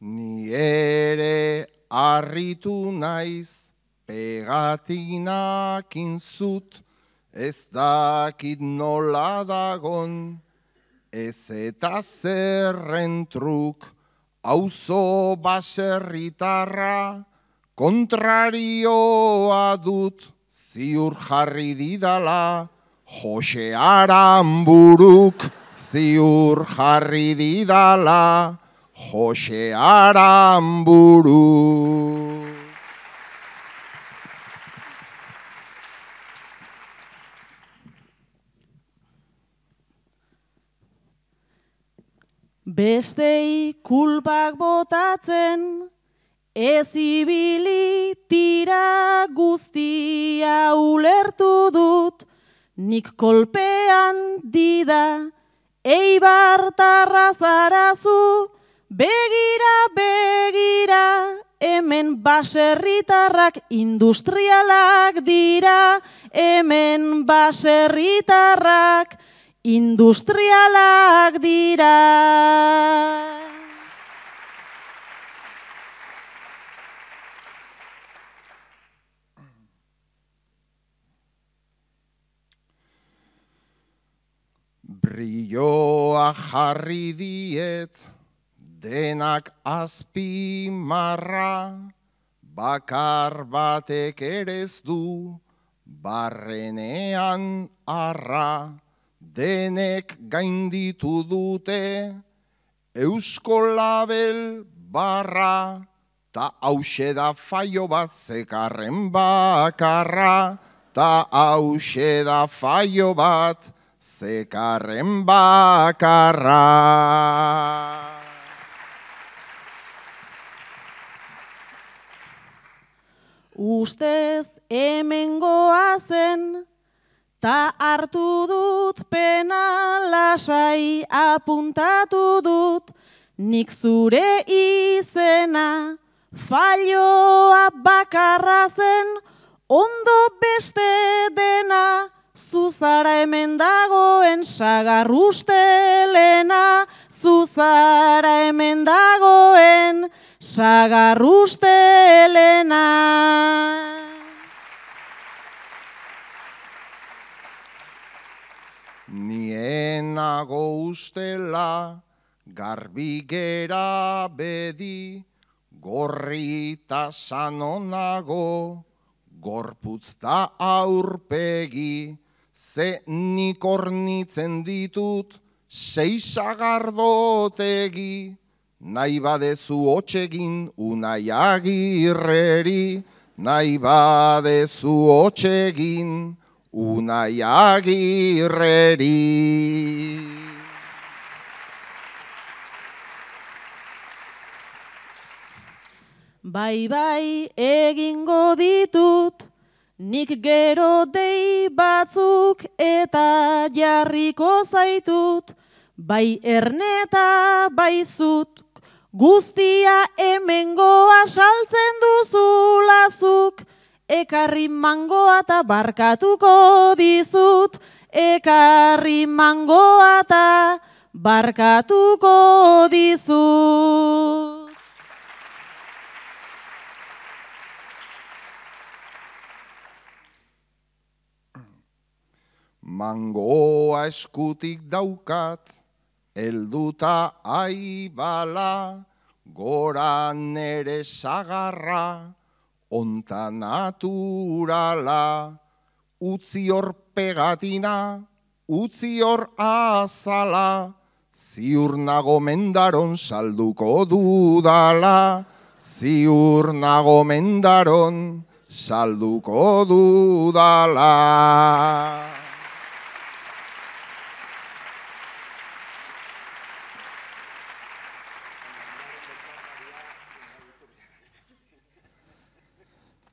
Ni ere harritu naiz pegatinak zut, ez dakit nola dagon, ez eta zerren truk, hauzo baserritarra, kontrarioa dut ziur jarri didala, Jose Aramburuk ziur jarri didala, Jose Aramburu. Beste ikulpak botatzen, Ez ibili tira guztia ulertu dut, nik kolpean dida, eibar tarra zarazu, begira, begira, hemen baserritarrak industrialak dira, hemen baserritarrak industrialak dira. Rioa jarri diet denak azpi marra, bakar batek erez du, barrenean arra, denek gainditu dute, euskolabel barra, ta hause da faio bat zekarren bakarra, ta hause da faio bat, zekarren bakarra. Ustez hemengoa zen, ta hartu dut pena lasai apuntatu dut, nik zure izena, falloa bakarra zen, ondo beste dena, Zuzara zara hemen dagoen sagarrustelena, zu zara hemen dagoen sagarrustelena. Nienago ustela garbi gera bedi, gorrita sanonago, gorputz da aurpegi ze nik ornitzen ditut seisagardotegi, nahi badezu hotxegin unai agirreri, nahi badezu hotxegin unai agirreri. Bai, bai, egingo ditut, Nik gero dei batzuk eta jarriko zaitut, bai erneta bai zut, guztia hemengoa saltzen duzulazuk, ekarri mangoa eta barkatuko dizut, ekarri mangoa eta barkatuko dizut. mangoa eskutik daukat, elduta aibala, gora nere zagarra, onta naturala, utzi hor pegatina, utzi hor azala, ziur nago mendaron salduko dudala, ziur nago mendaron, Salduko dudala.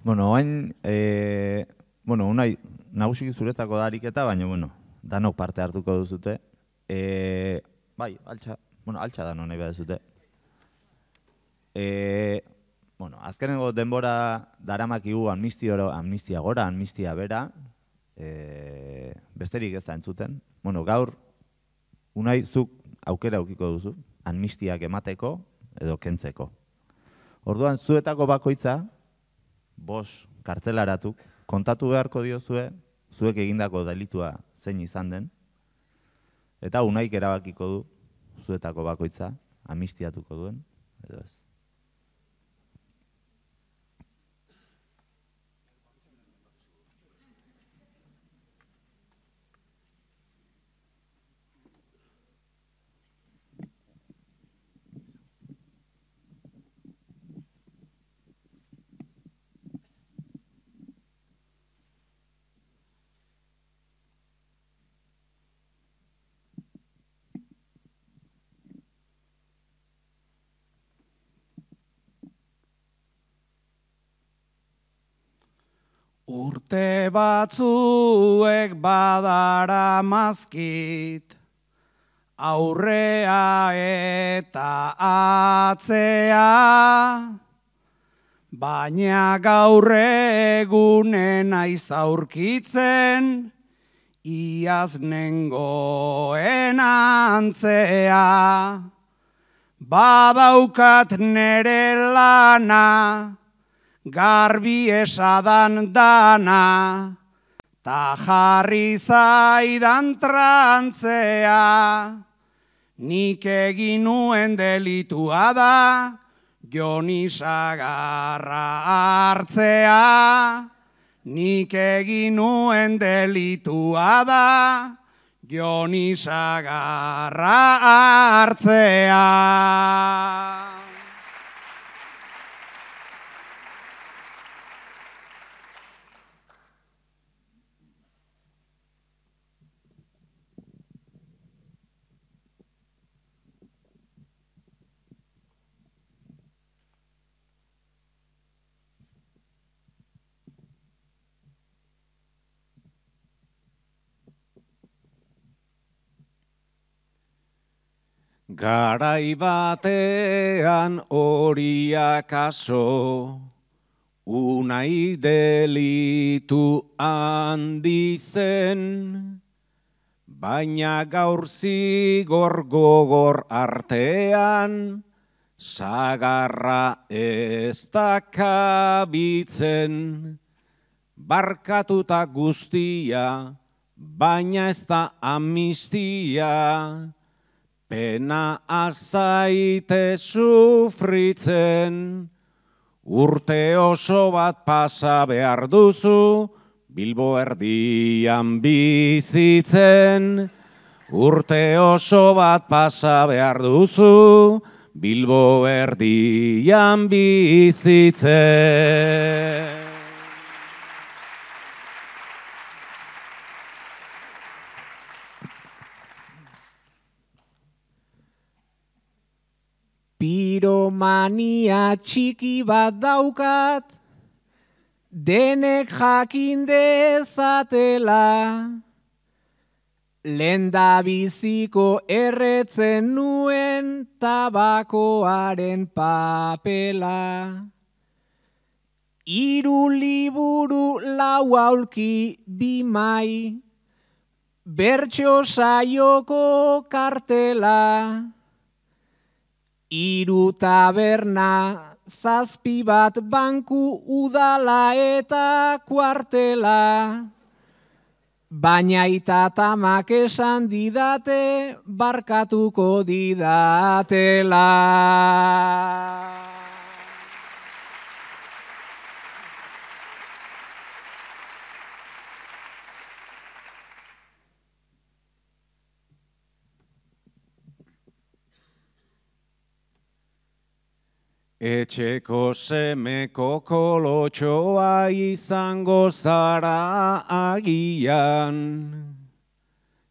Bueno, hain, e, bueno, unai, nagusik zuretzako da ariketa, baina, bueno, danok parte hartuko duzute. E, bai, altxa, bueno, altxa dano nahi E, bueno, azkenengo denbora daramak igu amnistia, oro, amnistia gora, amnistia bera, e, besterik ez da entzuten. Bueno, gaur, unai zuk aukera aukiko duzu, amnistiak emateko edo kentzeko. Orduan, zuetako bakoitza, bos kartzelaratu, kontatu beharko diozue, zuek egindako delitua zein izan den, eta unaik erabakiko du, zuetako bakoitza, amistiatuko duen, edo ez. Urte batzuek badara mazkit, aurrea eta atzea, baina gaur egunen aizaurkitzen, iaz nengoen antzea. Badaukat nere lana, garbi esadan dana, ta jarri zaidan trantzea, nik egin nuen delitua da, jon hartzea, nik egin nuen delitua da, hartzea. Garai batean horiak aso, unai delitu handi baina gaur zigor gogor artean, sagarra ez dakabitzen, barkatuta guztia, baina ez da amistia, pena azaite sufritzen, urte oso bat pasa behar duzu, bilbo erdian bizitzen, urte oso bat pasa behar duzu, bilbo erdian bizitzen. mania txiki bat daukat, denek jakin dezatela. Lenda biziko erretzen nuen tabakoaren papela. Iru liburu lau aulki bimai, bertso saioko kartela. Iru taberna, zazpi bat banku udala eta kuartela. Baina tamak esan didate, barkatuko Barkatuko didatela. Etxeko semeko kolotxoa izango zara agian.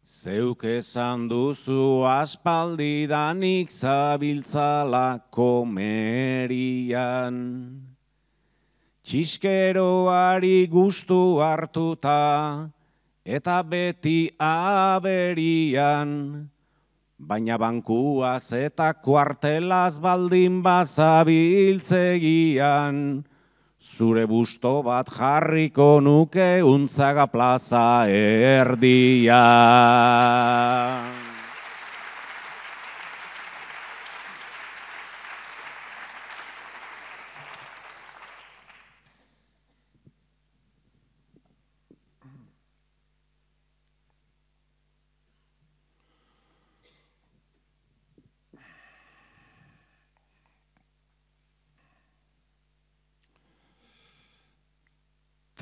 Zeuk esan duzu aspaldi danik zabiltzala komerian. Txiskeroari gustu hartuta eta beti aberian baina bankuaz eta kuartelaz baldin bazabiltzegian, zure busto bat jarriko nuke untzaga plaza erdian.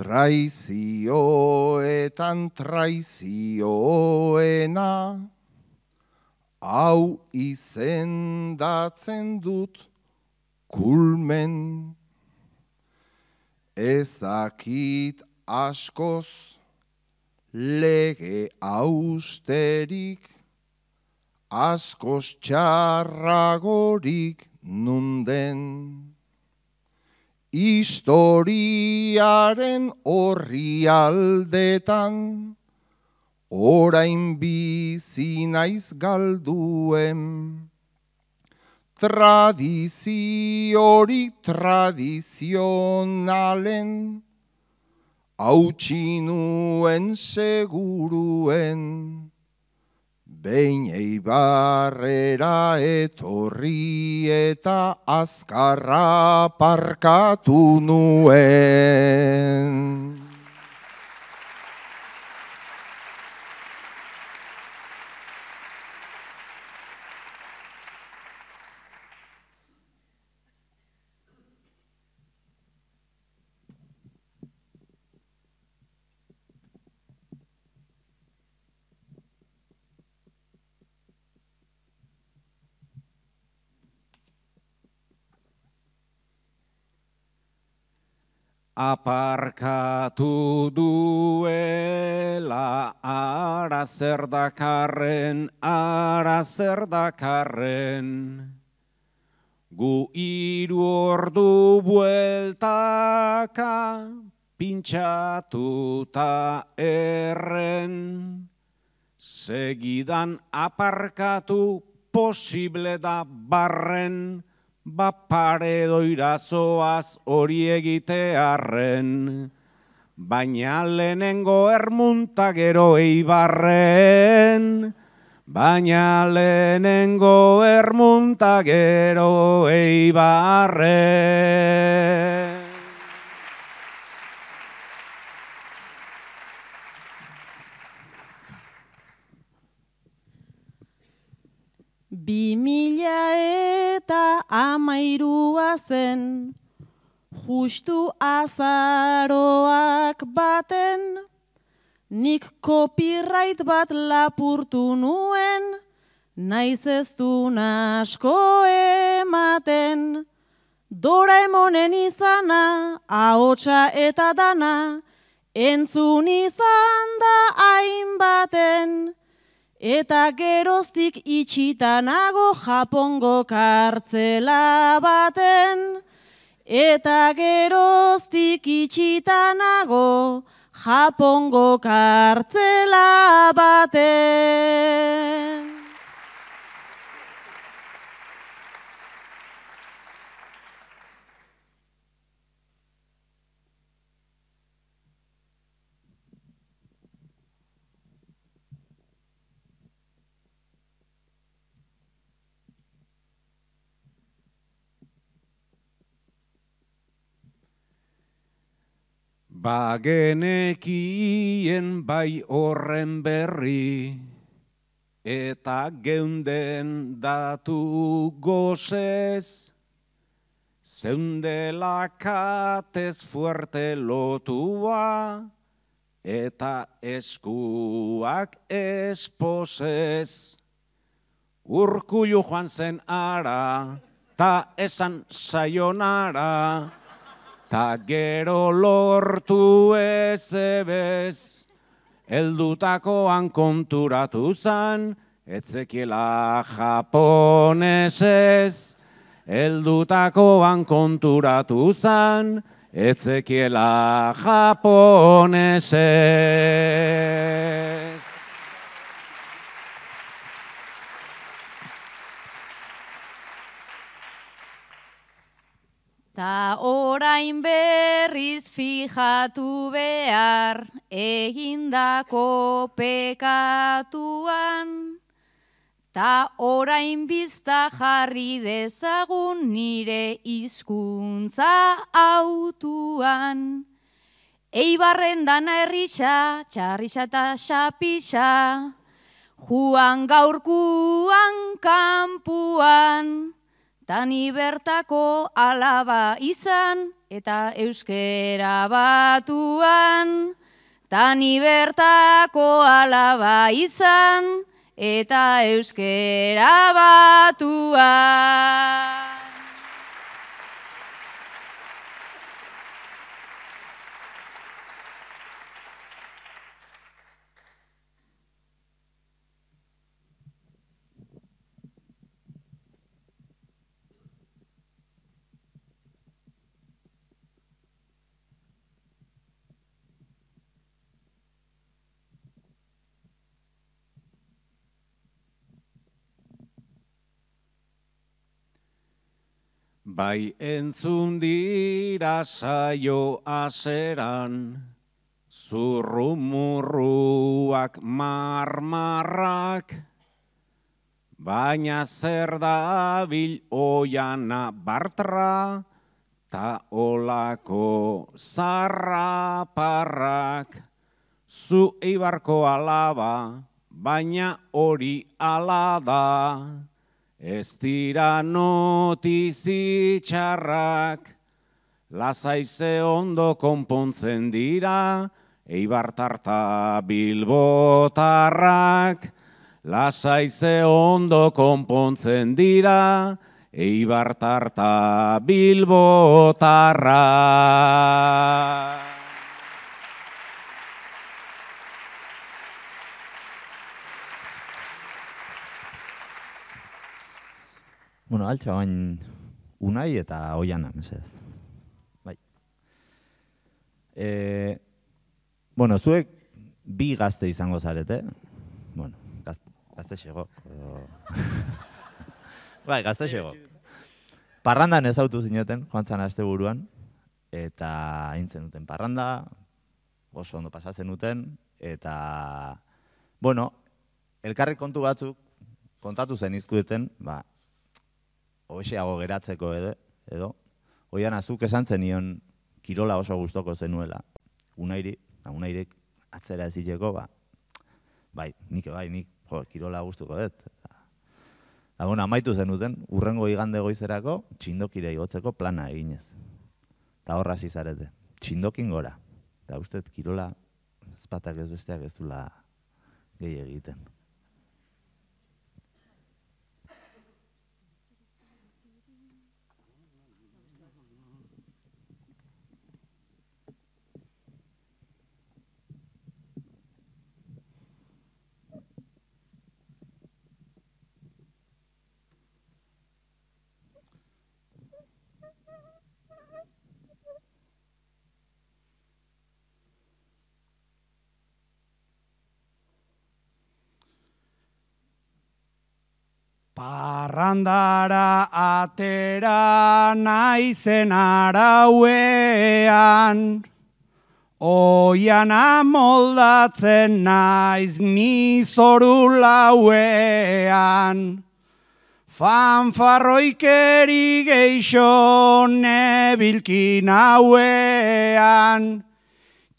traizioetan traizioena hau izendatzen dut kulmen ez dakit askoz lege austerik askoz txarragorik nunden historiaren horri aldetan, orain bizi naiz galduen, tradiziori tradizionalen, hautsinuen seguruen. Behin eibarrera etorri eta azkarra parkatu nuen. aparkatu duela ara zer dakarren ara zer dakarren gu hiru ordu bueltaka pintxatuta erren segidan aparkatu posible da barren bapare doirazoaz hori egite arren, baina lehenengo ermunta gero eibarren, baina lehenengo ermunta gero eibarren. Bi mila eta amairua zen, justu azaroak baten, nik kopirrait bat lapurtu nuen, naiz ez du nasko ematen. Dora emonen izana, ahotsa eta dana, entzun izan da hainbaten. Eta geroztik itxitanago nago Japongo kartzela baten. Eta geroztik itxitanago nago Japongo kartzela baten. Bagenekien bai horren berri Eta geunden datu gozez Zeundela katez fuerte lotua Eta eskuak esposez. Urkullu joan zen ara Ta esan saionara Ta gero lortu ez ebez, eldutako hankonturatu zan, etzekiela japonesez. Eldutako hankonturatu zan, etzekiela japonesez. Ta orain berriz fijatu behar egindako pekatuan. Ta orain bizta jarri dezagun nire hizkuntza autuan. Eibarren dana errixa, txarrixa eta xapixa, juan gaurkuan kanpuan. Dani bertako alaba izan eta euskera batuan. Dani bertako alaba izan eta euskera batuan. Bai entzun dira saio aseran, zurrumurruak marmarrak, baina zer da bil oiana bartra, ta olako zarraparrak, zu eibarko alaba, baina hori ala da. Ez dira notizi lazaize ondo konpontzen dira, eibartarta bilbotarrak, lazaize ondo konpontzen dira, eibartarta bilbotarrak. Bueno, altxa bain unai eta oian anez ez. Bai. E, bueno, zuek bi gazte izango zarete. eh? Bueno, gazte, gazte xego. bai, gazte xego. Parrandan ez autu zineten, joan txana buruan, eta intzen duten parranda, oso ondo pasatzen duten, eta, bueno, elkarrik kontu batzuk, kontatu zen izkuduten, ba, hobeseago geratzeko edo, edo. Oian azuk esan zenion kirola oso gustoko zenuela. Unairi, ba, unairek atzera ezitzeko, ba, bai, nik bai, nik, jo, kirola gustuko dut. Eta, bueno, amaitu zenuten, urrengo igande goizerako, txindokire igotzeko plana eginez. Eta horra zizarete, txindokin gora. Eta uste, kirola, ezpatak ez besteak ez duela gehi egiten. Parrandara atera naizen arauean, Oian amoldatzen naiz ni zoru lauean, Fanfarroikeri geixo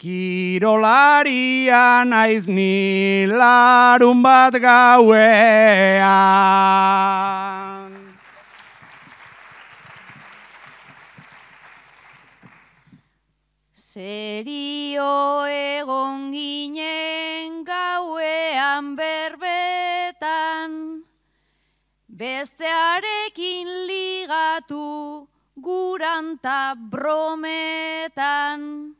Kirolaria naiz ni bat gauean. Serio egon ginen gauean berbetan, bestearekin ligatu guranta brometan.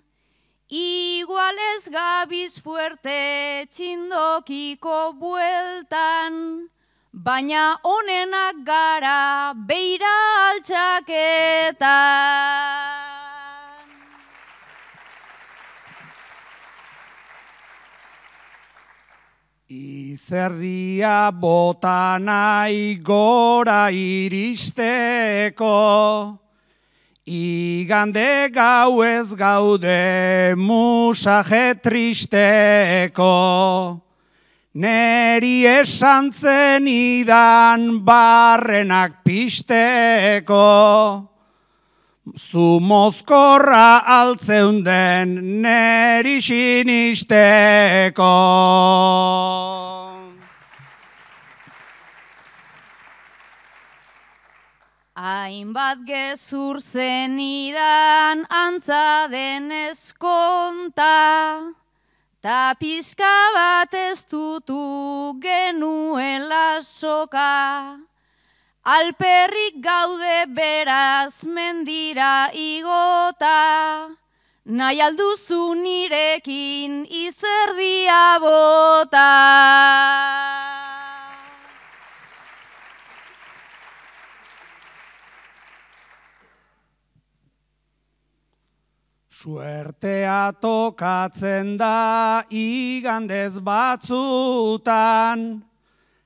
Igual ez gabiz fuerte txindokiko bueltan, baina onenak gara beira altxaketan. Izerdia botan nahi gora iristeko, Igande gau ez gaude musaje tristeko, neri esan zen idan barrenak pisteko, zu mozkorra altzeun den neri sinisteko. Hainbat gezur zenidan antza denez konta, ta pizka bat ez dutu genuela soka. Alperrik gaude beraz mendira igota, nahi alduzu nirekin izerdia bota. Suertea tokatzen da igandez batzutan,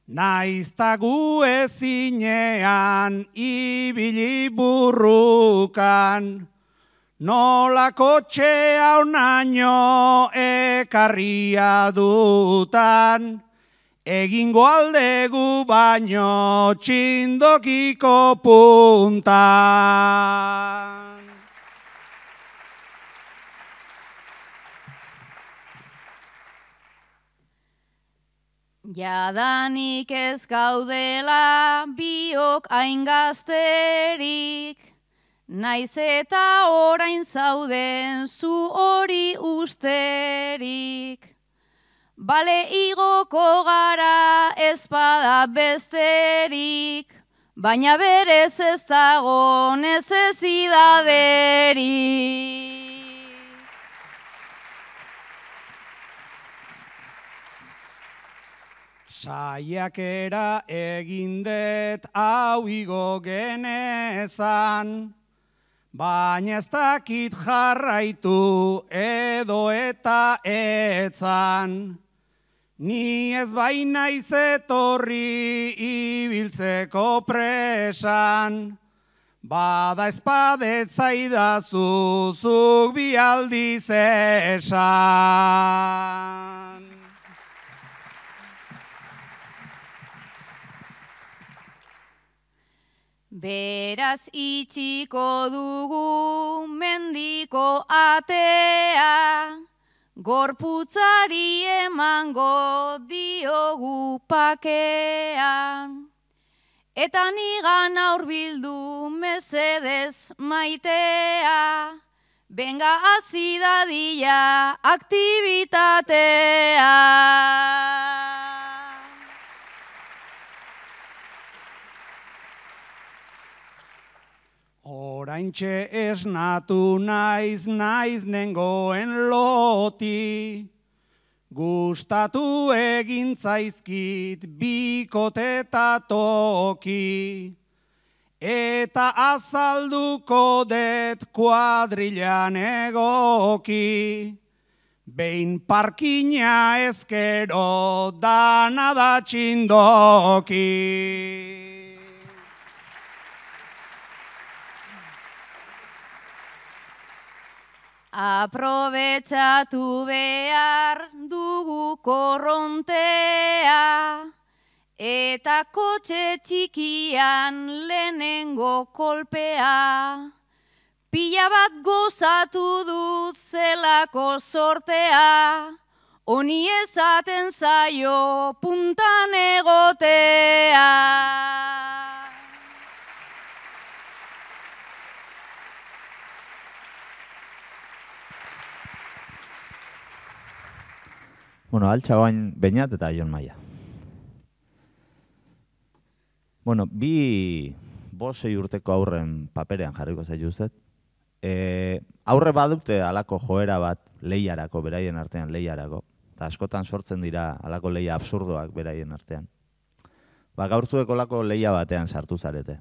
naiztagu ezinean ibili burrukan, nola kotxe haunaino ekarria dutan, egingo aldegu baino txindokiko puntan. Jadanik ez gaudela biok aingazterik, naiz eta orain zauden zu hori usterik. Bale igoko gara ezpada besterik, baina berez ez dago nezesidaderik. saiakera egindet dut hau igo genezan, baina ez dakit jarraitu edo eta etzan. Ni ez baina izetorri ibiltzeko presan, bada espadet zaida zuzuk bialdi zesan. Beraz itxiko dugu mendiko atea, gorputzari emango diogu pakea. Eta nigan aurbildu mesedez maitea, benga azidadila aktibitatea. Oraintxe esnatu naiz, naiz nengoen loti, Gustatu egin zaizkit bikoteta eta toki, Eta azalduko det kuadrilan egoki, Behin parkina ezkero da txindoki. Aprovechatu behar dugu korrontea, eta kotxe txikian lehenengo kolpea. Pila bat gozatu dut zelako sortea, honi ezaten zaio puntan egotea. Bueno, altxa oain bainat eta aion maia. Bueno, bi bosei urteko aurren paperean jarriko zaituzet. E, aurre badute alako joera bat leiarako, beraien artean leiarako. Eta askotan sortzen dira alako leia absurdoak beraien artean. Ba, gaurtzueko alako leia batean sartu zarete.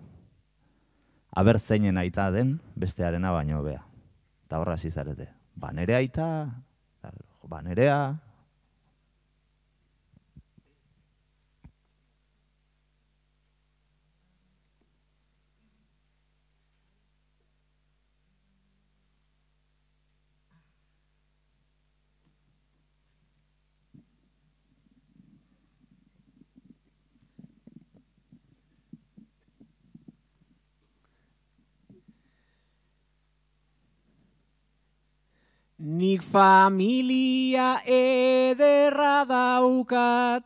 Aber zeinen aita den, bestearena baino bea. Eta horra zizarete. Ba, nere aita, ba, nerea, Nik familia ederra daukat,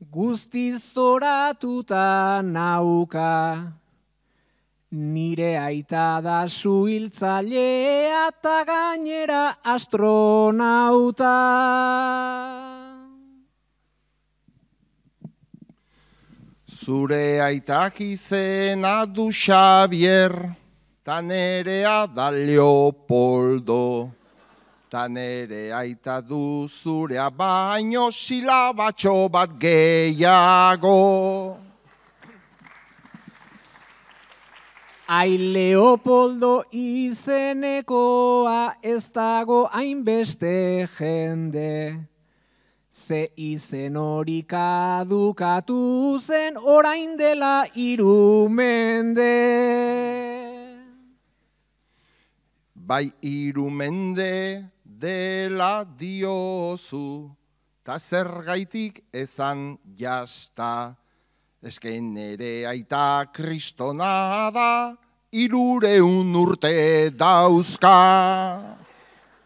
guzti zoratuta nauka. Nire aita da suhiltzailea eta gainera astronauta. Zure aitak izena du Xavier, ta nerea da Leopoldo. Ta aita aita duzurea baino silabatxo bat gehiago. Ai Leopoldo izenekoa ez dago hainbeste jende. Ze izen hori kadukatu zen orain dela irumende bai irumende dela diozu, ta zer gaitik esan jasta, esken nere aita kristona da, irureun urte dauzka.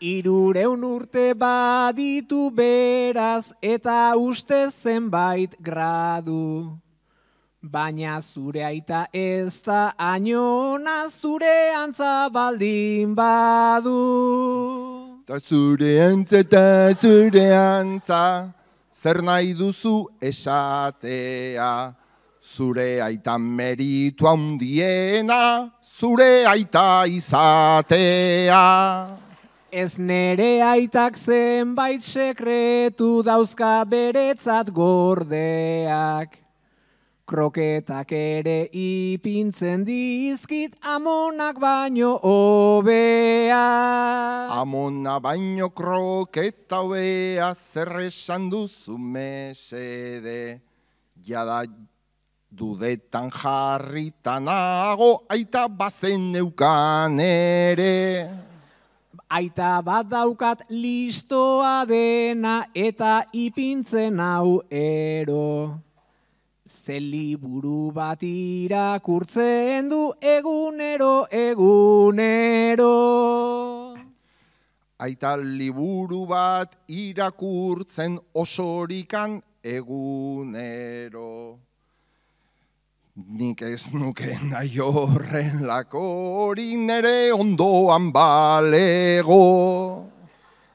Irureun urte baditu beraz, eta uste zenbait gradu. Baina zure aita ez da anona zure antza baldin badu. Ta zure antza eta zure antza, zer nahi duzu esatea. Zure aita meritu handiena, zure aita izatea. Ez nere aitak zenbait sekretu dauzka beretzat gordeak kroketak ere ipintzen dizkit amonak baino hobea. Amona baino kroketa hobea zerresan esan duzu mesede. Jada dudetan jarritan aita bazen neukan ere. Aita bat daukat listoa dena eta ipintzen hau ero zeli liburu bat irakurtzen du egunero, egunero. Aita liburu bat irakurtzen osorikan egunero. Nik ez nuke nahi horren lakorin ere ondoan balego.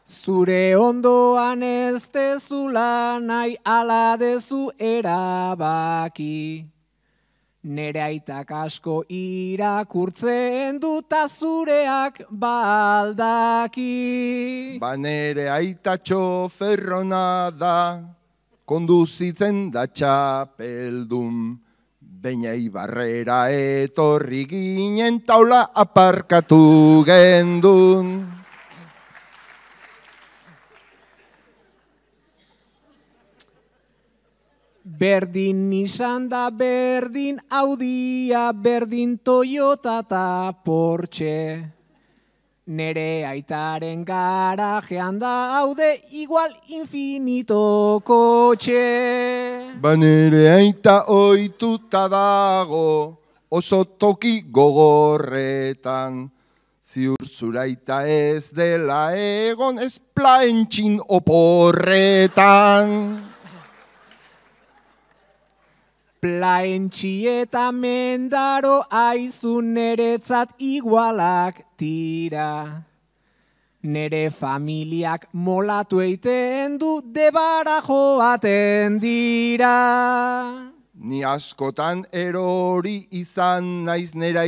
Zure ondoan ez dezula nahi ala dezu erabaki. Nere aitak asko irakurtzen duta zureak baldaki. Ba nere aita txoferrona da, konduzitzen da txapeldun. Baina ibarrera etorri ginen taula aparkatu gendun. Berdin izan da berdin audia, berdin Toyota eta Porsche. Nere aitaren garajean da haude igual infinito kotxe. Ba nere aita oituta dago oso toki gogorretan. Ziur zuraita ez dela egon ez plaentxin oporretan plaentxieta mendaro aizun neretzat igualak tira. Nere familiak molatu eiten du debara dira. Ni askotan erori izan naiz nera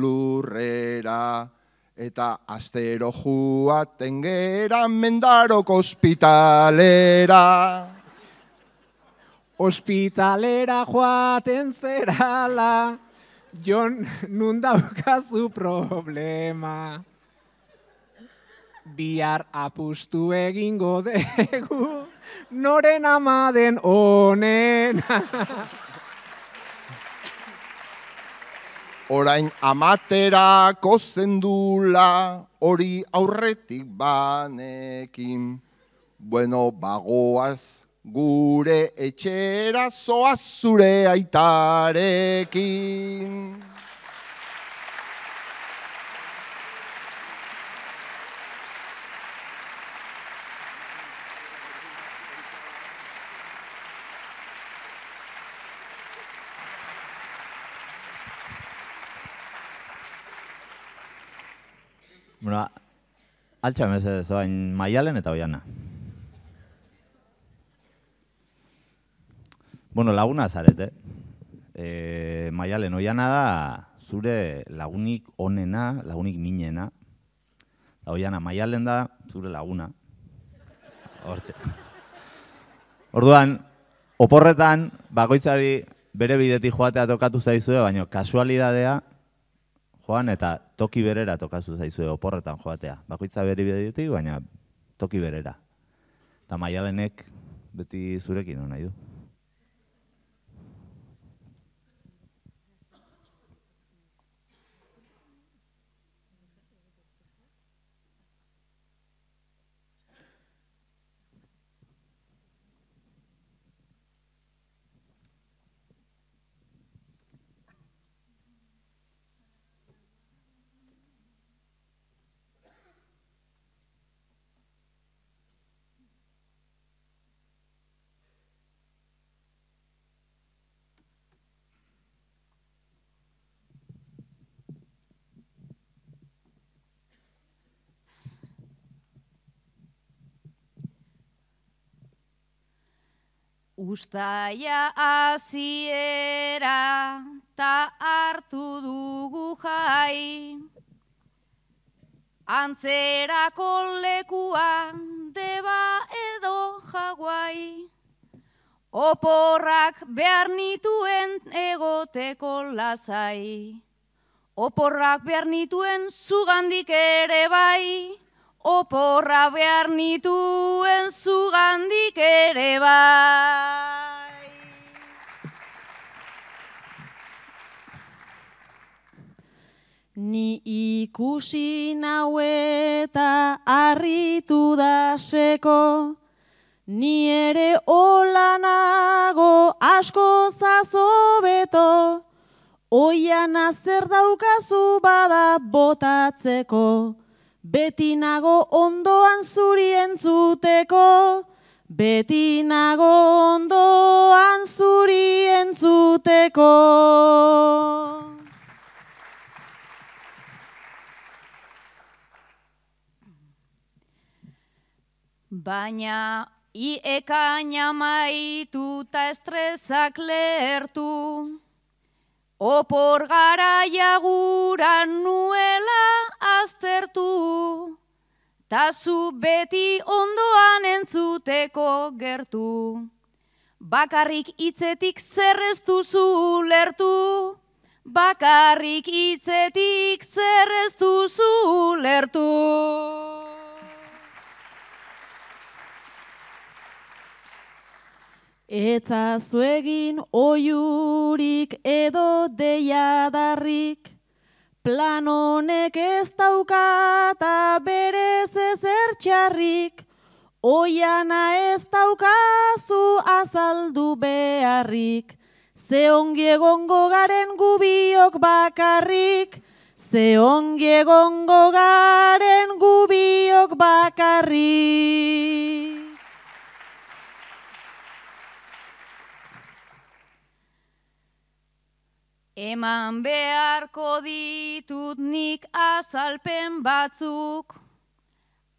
lurrera. Eta astero juaten gera mendarok ospitalera. Ospitalera joaten zerala, jon nun daukazu problema. Bihar apustu egingo dugu, noren ama den onen. Orain amaterako zendula, hori aurretik banekin. Bueno, bagoaz gure etxera zoa zure aitarekin. Bueno, altxa mesedez, oain maialen eta oiana. Bueno, laguna zarete. E, maiale, noiana da, zure lagunik onena, lagunik minena. Da, oiana, maialen da, zure laguna. Hortxe. Orduan, oporretan, bakoitzari bere bideti joatea tokatu zaizue, baina kasualidadea, joan eta toki berera tokatu zaizue oporretan joatea. Bakoitza bere bideti, baina toki berera. Eta maialenek beti zurekin hona nahi du. Uztaia aziera ta hartu dugu jai Antzerako lekua deba edo jaguai Oporrak behar nituen egoteko lasai Oporrak behar nituen zugandik ere bai oporra behar nituen zugandik ere bai. Ni ikusi naueta harritu da seko, ni ere olanago asko zazo beto, oian azer daukazu bada botatzeko beti nago ondoan zuri entzuteko, beti nago ondoan zuri entzuteko. Baina, ieka maituta ituta estresak lehertu, Opor gara jagura nuela aztertu, ta zu beti ondoan entzuteko gertu. Bakarrik hitzetik zerreztu zu lertu, bakarrik hitzetik zerreztu zu lertu. Etza zuegin oiurik edo deiadarrik, plan honek ez daukata berez ezertxarrik oiana ez daukazu azaldu beharrik, ze ongi egongo garen gubiok bakarrik, ze ongi egongo garen gubiok bakarrik. Eman beharko ditut nik azalpen batzuk,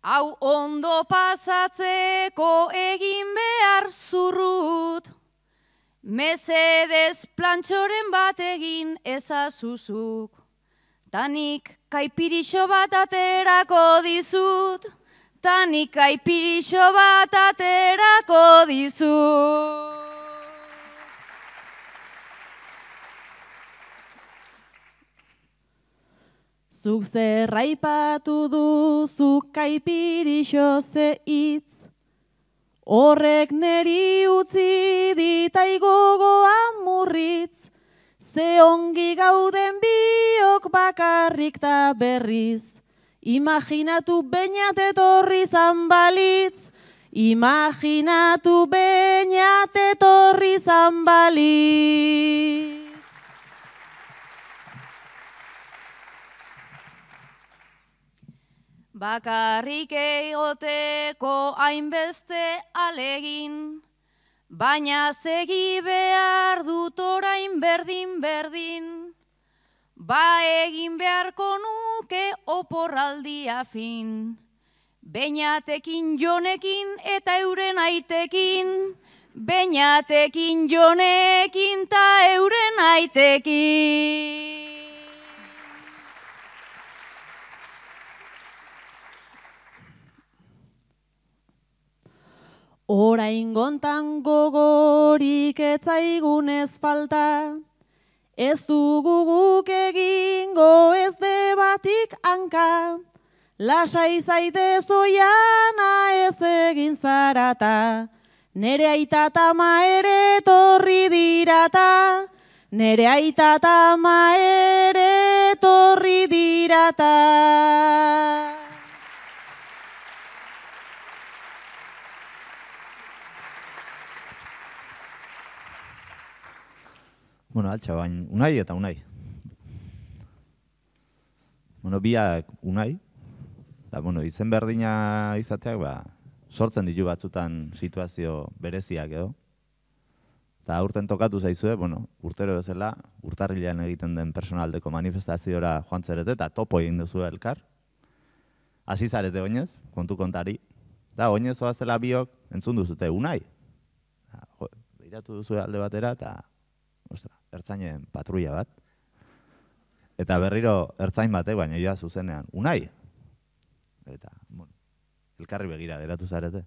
hau ondo pasatzeko egin behar zurrut, mesedez plantxoren bat egin ezazuzuk, tanik kaipirixo bat aterako dizut, tanik kaipirixo bat aterako dizut. Zuk zerraipatu du, zuk kaipirixo ze itz. Horrek neri utzi ditai gogoa murritz. Ze ongi gauden biok bakarrik ta berriz. Imaginatu bainat etorri zan balitz. Imaginatu bainat etorri zan balitz. bakarrik egoteko hainbeste alegin, baina segi behar dut orain berdin berdin, ba egin beharko nuke oporraldia fin, bainatekin jonekin eta euren aitekin, bainatekin jonekin eta euren aitekin. Orain gontan gogorik etzaigun ez falta, ez dugu guk egingo ez debatik hanka, lasa izaite zoiana ez egin zarata, nere aitatama ere torri dirata, nere aitata ere torri dirata. Bueno, altxa, bain, unai eta unai. Bueno, biak unai, eta bueno, izen berdina izateak, ba, sortzen ditu batzutan situazio bereziak edo. Eta urten tokatu zaizue, bueno, urtero bezala, urtarrilean egiten den personaldeko manifestaziora joan zerete, eta topo egin duzu elkar. Hasi zarete oinez, kontu kontari. Da, oinez oazela biok, entzun duzute, unai. Da, jo, duzu alde batera, eta, ostra, ertzainen patruia bat, eta berriro ertzain batek, baina joa zuzenean, unai? Eta, bueno, elkarri begira, geratu zarete.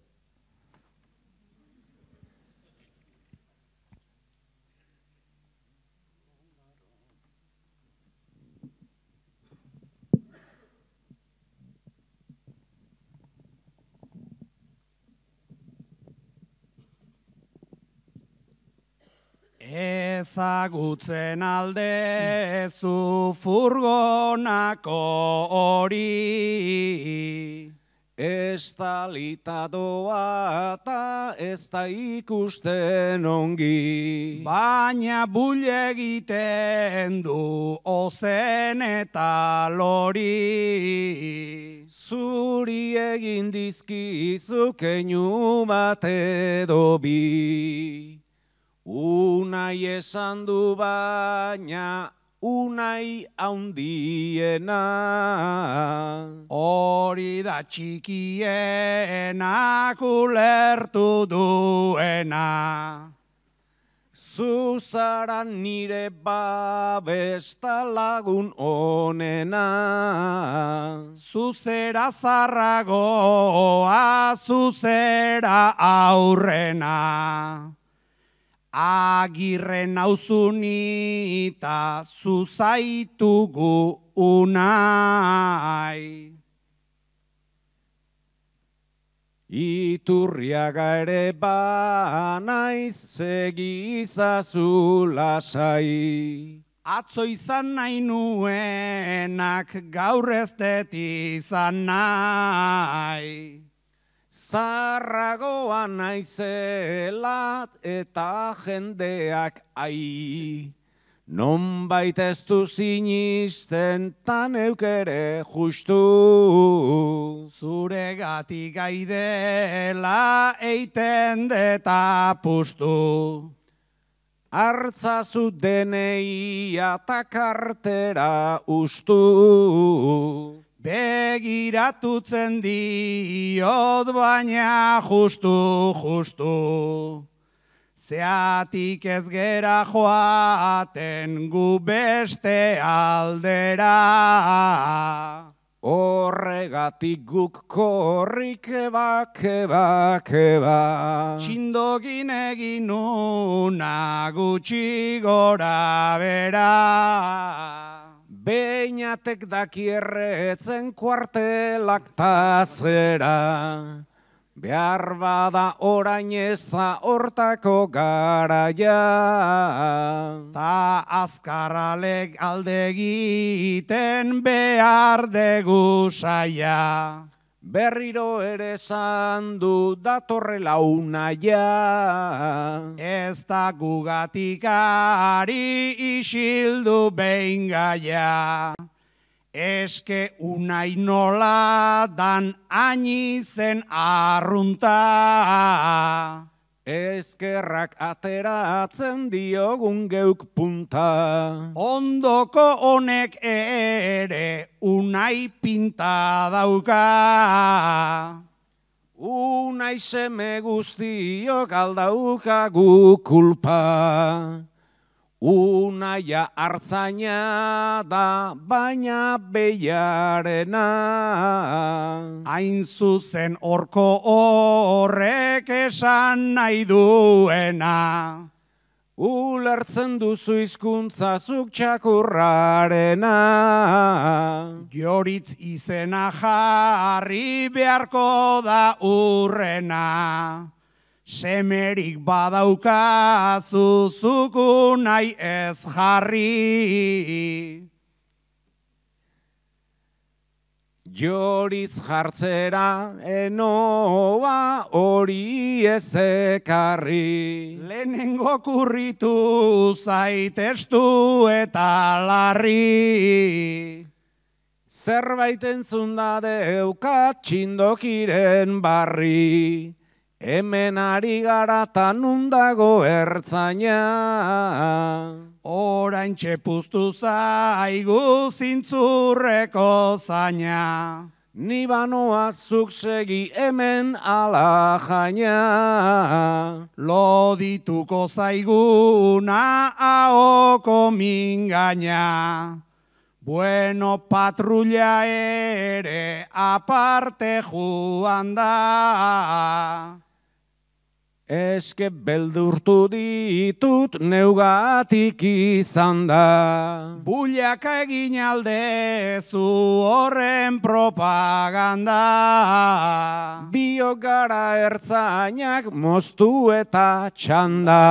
Ezagutzen alde zu furgonako hori Estalita doa eta ez da ikusten ongi Baina bule egiten du ozen eta lori Zuri egin dizkizu keinu bat bi Unai esan du baina, unai haundiena. Hori da txikiena, kulertu duena. Zuzara nire babesta lagun onena. Zuzera zarragoa, zuzera aurrena. Agirre nausunita zuzaitugu unai Iturriaga ere banaiz egiza zu lasai Atso izan nahi nuenak gaur ez izan nahi zarragoa naizela eta jendeak ai. Non baiteztu sinisten tan eukere justu. Zure gati gaidela eiten deta pustu. Artzazu deneia takartera ustu begiratutzen diot baina justu, justu. Zeatik ez gera joaten gu beste aldera. Horregatik guk korrik eba, keba, Txindogin egin una gora bera. Beinatek daki erretzen kuartelak tazera, behar bada orain ez da hortako garaia. Ta azkarralek alde egiten behar degu saia. Berriro ere du datorrela unaia. Ez da gugatikari isildu behin gaia. Eske unai nola dan zen arrunta. Ezkerrak ateratzen diogun geuk punta. Ondoko honek ere unai pinta dauka. Unai seme guztiok aldauka gukulpa. Unaia hartzaina da baina beiarena Hain zuzen orko horrek esan nahi duena Ulertzen duzu hizkuntza zuk txakurrarena Gioritz izena jarri beharko da urrena semerik badauka zuzuku nahi ez jarri. Joriz jartzera enoa hori ez ekarri. Lehenengo kurritu zaitestu eta larri. Zerbaiten da deuka txindokiren barri. Hemen ari gara ta nundago ertzaina. Orain txepuztu zaigu zintzurreko zaina. Ni banoa zuk segi hemen ala jaina. Lodituko zaiguna aoko mingaina. Bueno, patrulla ere aparte juan da eske beldurtu ditut neugatik izan da. Bulaka egin alde zu horren propaganda. Biogara ertzainak moztu eta txanda.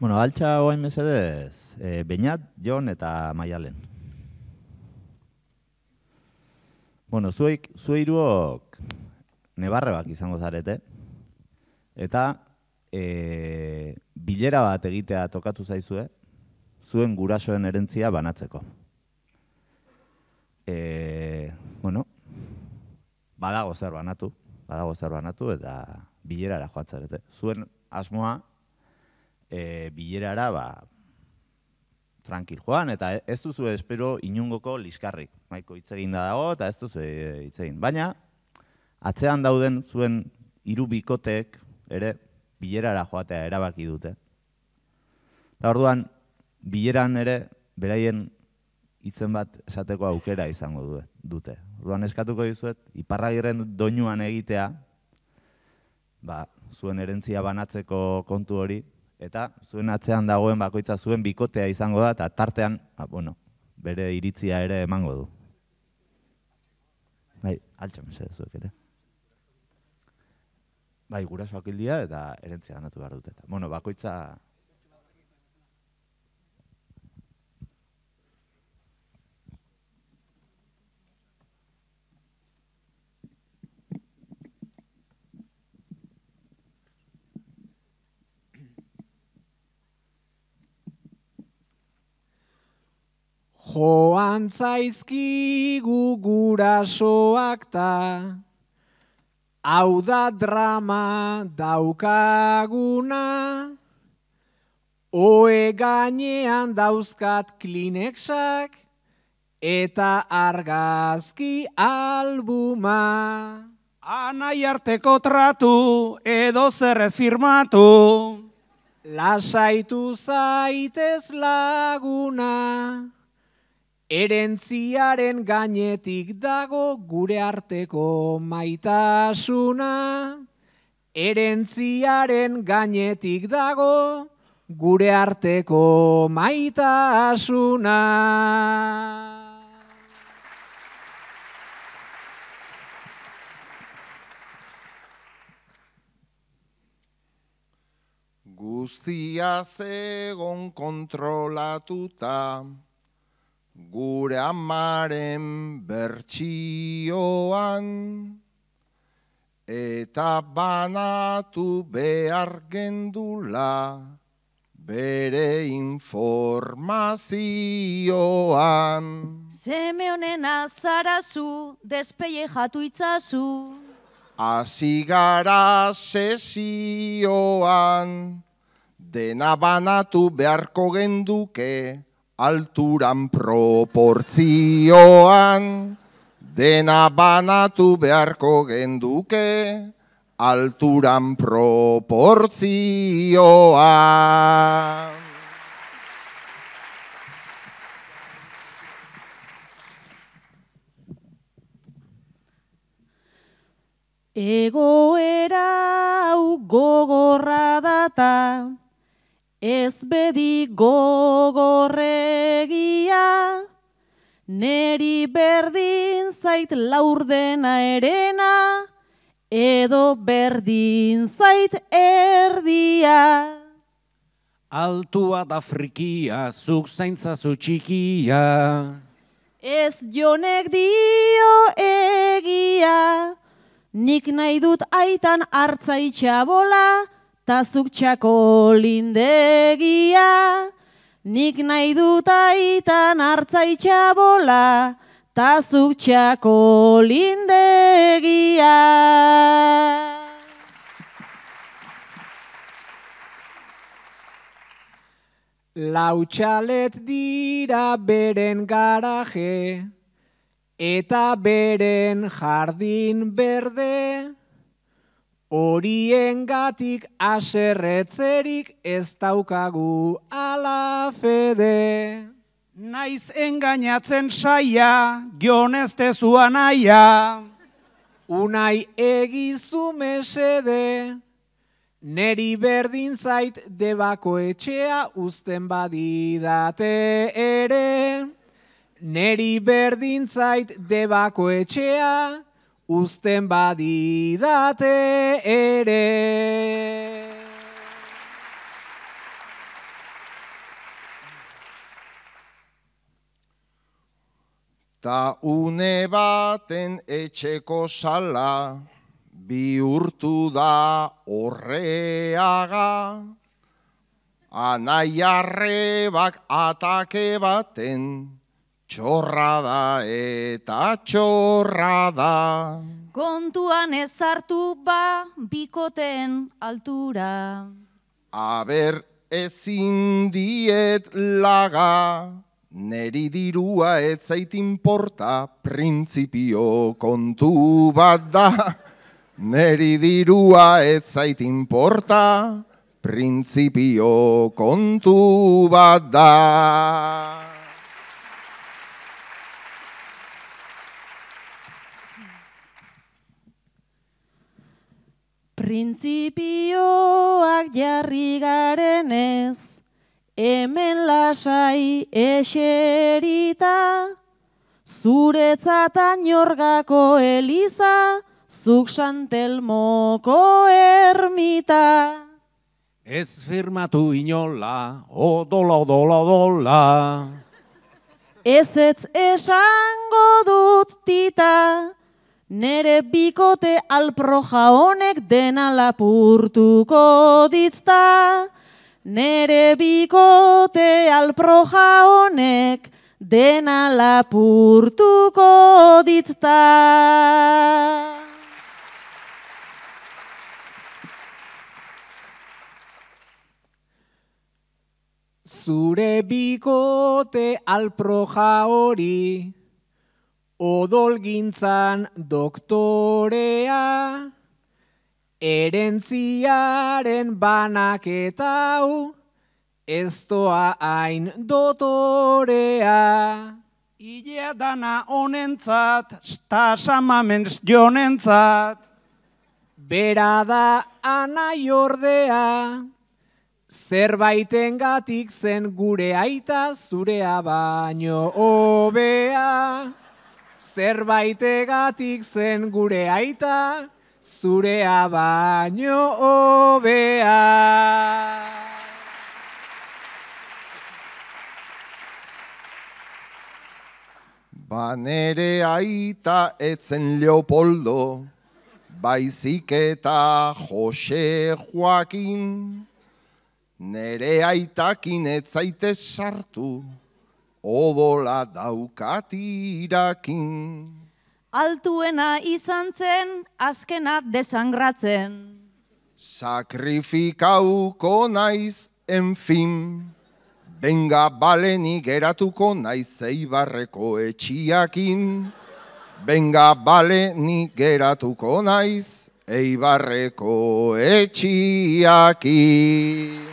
Bueno, altxa oain mesedez, e, eh, Beñat, Jon eta Maialen. Bueno, zueik, zueiruok nebarre izango zarete. Eta e, bilera bat egitea tokatu zaizue, zuen gurasoen erentzia banatzeko. E, bueno, badago zer banatu, badago zer banatu eta bilera erajoatzarete. Zuen asmoa, e, bilerara ba, tranquil joan, eta ez duzu espero inungoko liskarrik. Maiko hitz egin da dago, eta ez duzu e, hitz egin. Baina, atzean dauden zuen hiru ere bilerara joatea erabaki dute. Eta orduan, bileran ere, beraien hitzen bat esateko aukera izango dute. dute. Orduan eskatuko dizuet, iparragirren doinuan egitea, ba, zuen erentzia banatzeko kontu hori, eta zuen atzean dagoen bakoitza zuen bikotea izango da, eta tartean, ba, bueno, bere iritzia ere emango du. Bai, altxam, zuek ere. Bai, gurasoak hildia eta erentzia ganatu behar dut. Eta. Bueno, bakoitza joan zaizkigu gurasoak ta, hau da drama daukaguna, oe gainean dauzkat klineksak, eta argazki albuma. Anai arteko tratu, edo zerrez firmatu, Lasaitu zaitez laguna. Erentziaren gainetik dago gure arteko maitasuna. Erentziaren gainetik dago gure arteko maitasuna. Guztia zegon kontrolatuta, gure amaren bertsioan eta banatu behar gendula bere informazioan. Zeme honen azarazu, despeie jatu itzazu. Azigara sesioan, dena banatu beharko genduke alturan proportzioan, dena banatu beharko genduke, alturan proportzioan. Egoera hau gogorra data, Ez bedi gogorregia, neri berdin zait dena erena, edo berdin zait erdia. Altua da frikia, zuk zaintzazu txikia. Ez jonek dio egia, nik nahi dut aitan hartzaitxabola, bola, ezta zuk txako lindegia, nik nahi duta itan Tazuk itxabola, txako lindegia. Lautxalet dira beren garaje, eta beren jardin berde, Horiengatik aserretzerik ez daukagu ala fede. Naiz engainatzen saia, gionezte zuan aia. Unai egizu mesede, neri berdin debako etxea uzten badidate ere. Neri berdintzait debako etxea usten badidate ere. Ta une baten etxeko sala, bihurtu da horreaga, anaiarrebak atake baten, Txorra da eta txorra da. Kontuan ez hartu ba, bikoten altura. Aber ezin laga, neri dirua ez zait inporta, prinzipio kontu bat da. Neri dirua ez zait inporta, prinzipio kontu bat da. Printzipioak jarri garenez, hemen lasai eserita, zuretzatan jorgako eliza, zuk santelmoko ermita. Ez firmatu inola, odola, odola, odola. Ez ez esango dut tita, Nere bikote alproja honek dena lapurtuko ditzta. Nere bikote alproja honek dena lapurtuko ditzta. Zure bikote alproja hori odolgintzan doktorea, erentziaren banaketau, ez doa hain dotorea. Ilea dana onentzat, eta samamens jonentzat, Bera da anai ordea, zerbaiten gatik zen gure aita zurea baino obea zerbait egatik zen gure aita, zurea baino obea. Ba nere aita etzen Leopoldo, baizik eta Jose Joakin, nere aitakin etzaitez sartu, odola daukatirakin. Altuena izan zen, askena desangratzen. Sakrifikauko naiz, enfin. Benga baleni geratuko naiz zeibarreko etxiakin. Benga baleni geratuko naiz eibarreko etxiakin.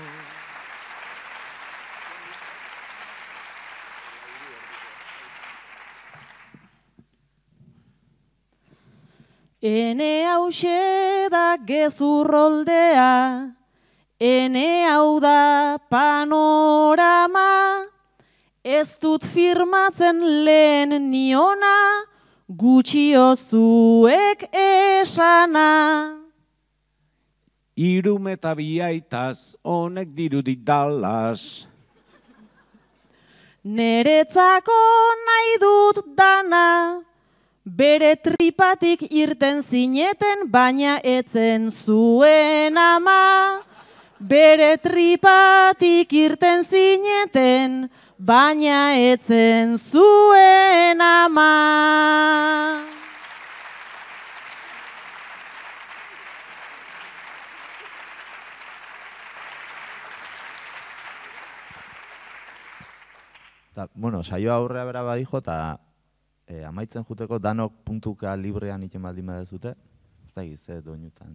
Ene hause da gezurroldea, ene hau da panorama, ez dut firmatzen lehen niona, gutxiozuek esana. Irum eta biaitaz, honek dirudit dalaz. Neretzako nahi dut dana, Bere tripatik irten zineten, baina etzen zuen ama. Bere tripatik irten zineten, baina etzen zuen ama. Da, bueno, saio aurrea bera badijo, eta e, amaitzen juteko danok puntuka librean iten baldin ez da gizte doinutan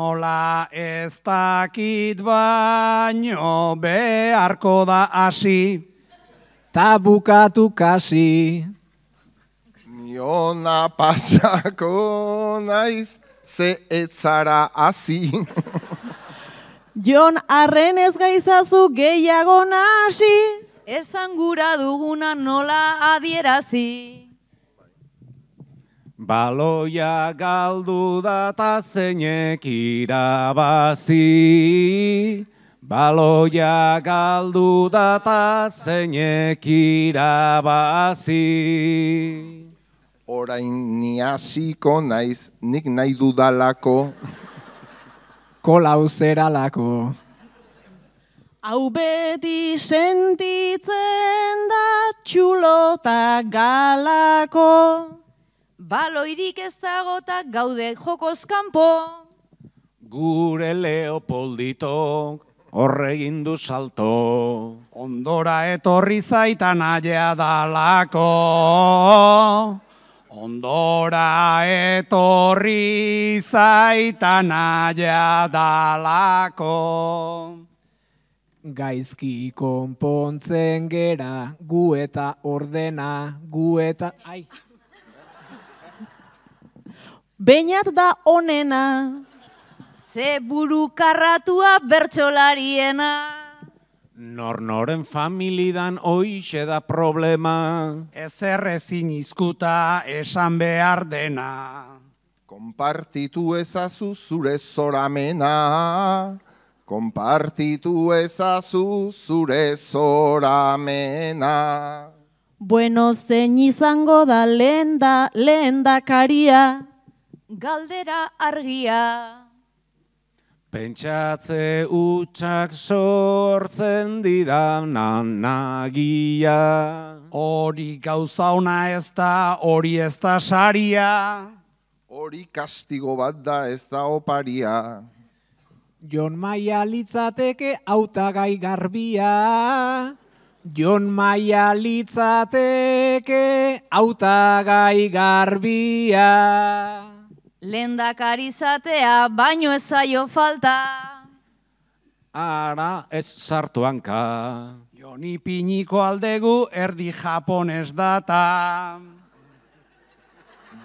nola ez dakit baino beharko da hasi ta bukatu kasi niona pasako naiz ze etzara hasi Jon arren ez gaizazu gehiago nasi esangura duguna nola adierazi baloia galdu data zeinek irabazi baloia galdu data zeinek irabazi orain ni naiz nik nahi dudalako kolauzeralako Aubeti sentitzen da txulota galako baloirik ez dago eta gaude jokoz kanpo. Gure Leopoldito horregin du salto. Ondora etorri zaitan aia dalako. Ondora etorri zaitan aia dalako. Gaizki konpontzen gera, gu eta ordena, gu eta... Ai. Beinat da onena, ze buru karratua bertxolariena. Nor noren familidan oixe da problema. Ez errezin izkuta esan behar dena. Kompartitu ezazu zure zoramena. Konpartitu ezazu zure zoramena. Bueno, zein izango da lehen da, lehen da karia galdera argia. Pentsatze utxak sortzen dira nagia, Hori gauza ona ez da, hori ez da saria. Hori kastigo bat da ez da oparia. Jon maia litzateke autagai garbia. Jon maia litzateke autagai garbia. Lendakari izatea baino ez zaio falta. Ara ez sartu hanka. Joni piniko aldegu erdi japonez data.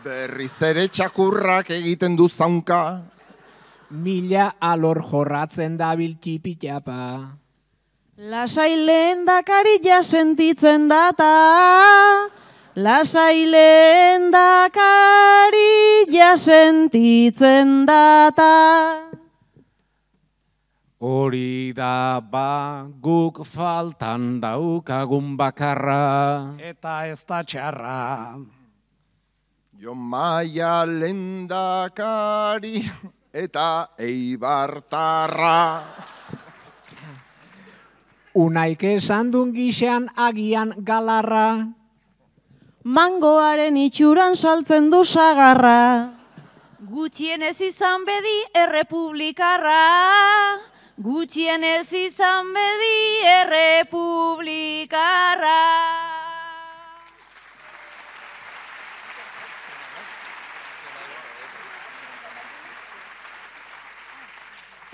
Berriz ere txakurrak egiten du zaunka. Mila alor jorratzen dabil txipitxapa. Lasai lehen dakari jasentitzen data. Lasailen dakari jasentitzen data. Hori da ba guk faltan daukagun bakarra. Eta ez da txarra. Jo maia lendakari eta eibartarra. unaike esan dun agian galarra mangoaren itxuran saltzen du sagarra. Gutxien ez izan bedi errepublikarra, gutxien ez izan bedi errepublikarra.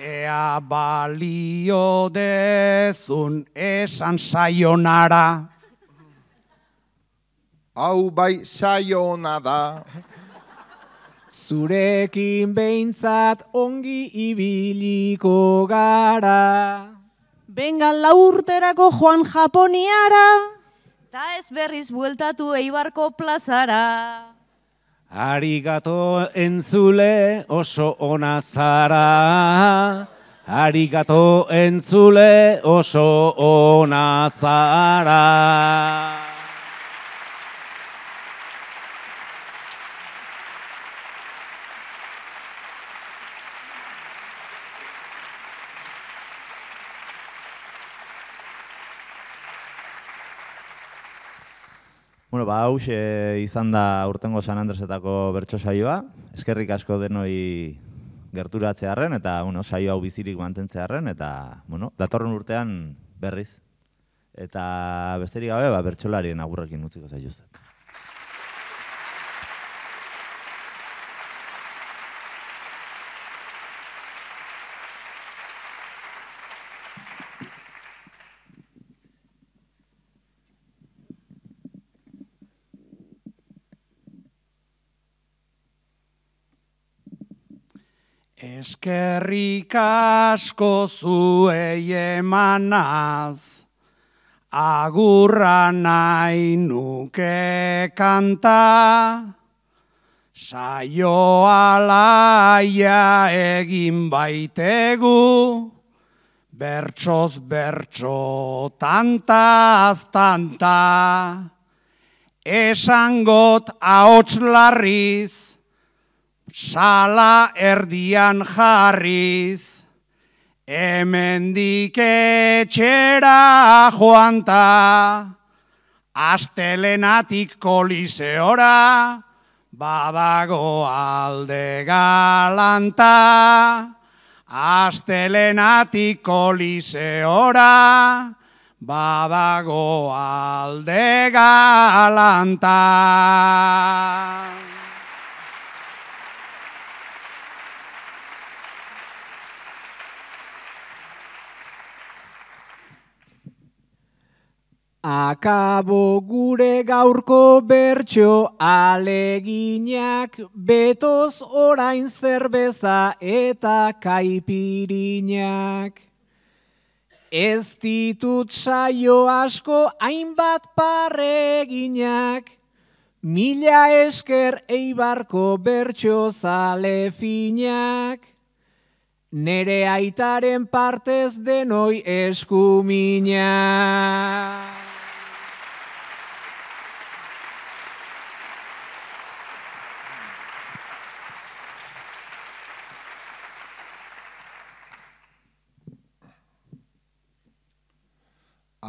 Ea balio dezun esan saionara hau bai saio da. Zurekin behintzat ongi ibiliko gara. Bengal laurterako joan japoniara. Ta ez berriz bueltatu eibarko plazara. Arigato entzule oso ona zara. Arigato entzule oso ona zara. bueno, ba, haus e, izan da urtengo San Andresetako bertso saioa. Eskerrik asko denoi gerturatzearen eta, bueno, saio hau bizirik mantentzearen eta, bueno, datorren urtean berriz. Eta besterik gabe, ba, bertso agurrekin utziko zaituzet. Eskerrik asko zuei emanaz, agurra nahi kanta, saioa laia egin baitegu, bertsoz bertso tanta aztanta, esangot ahots larriz, sala erdian jarriz, hemen diketxera joan astelenatik koliseora, badago alde galanta, astelenatik koliseora, badago alde galanta. badago Akabo gure gaurko bertso aleginak, betoz orain zerbeza eta kaipirinak. Ez ditut saio asko hainbat parreginak, mila esker eibarko bertso zale finak. Nere aitaren partez denoi eskuminak.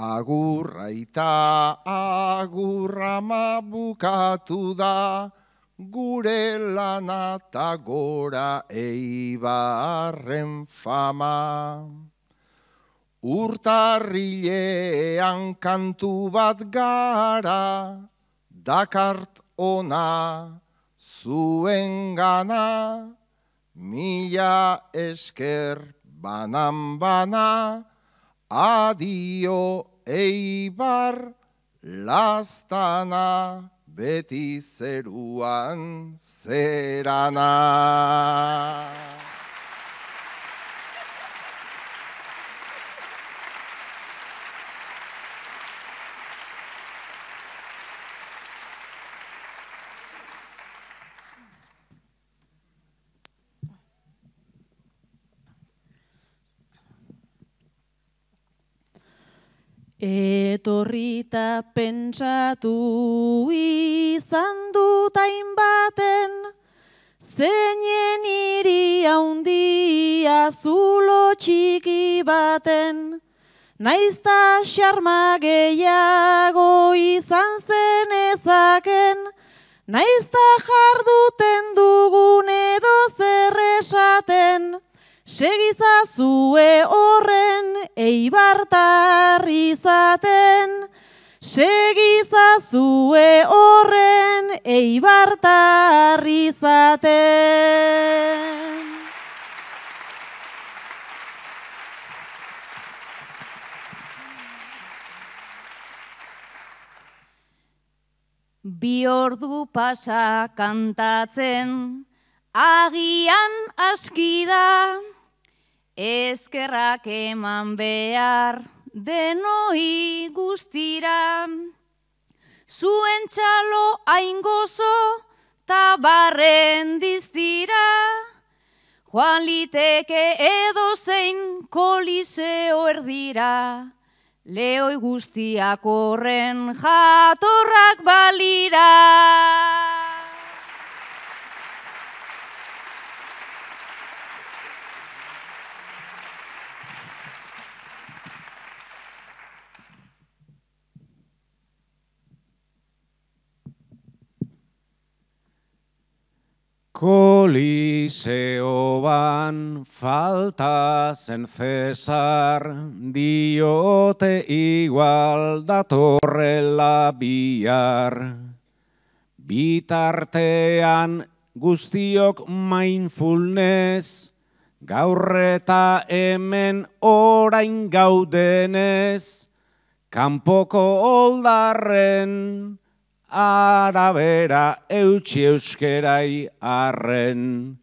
Agurraita, agurra ma bukatu da, gure lana gora eibarren fama. Urtarrilean kantu bat gara, dakart ona zuen gana, mila esker banan bana, adio Eibar, lastana, beti zeruan, zerana. Etorrita pentsatu izan dut hainbaten, zeinen iri haundia zulo txiki baten, naizta xarma gehiago izan zen ezaken, naizta jarduten dugun edo zerresaten, Segiza zue horren eibartar izaten. Segiza horren eibartar izaten. Bi ordu pasa kantatzen, agian aski da, Ezkerrak eman behar denoi guztira, zuen txalo aingozo tabarren diztira, joan liteke edo zein koliseo erdira, lehoi guztiak horren jatorrak balira. Koliseo ban falta Cesar diote igual da torre biar bitartean guztiok mainfulnez gaurreta hemen orain gaudenez kanpoko oldarren Arabera, Eutsi, Euskerai, Arren,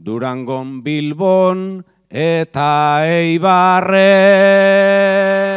Durangon, Bilbon eta Eibarren.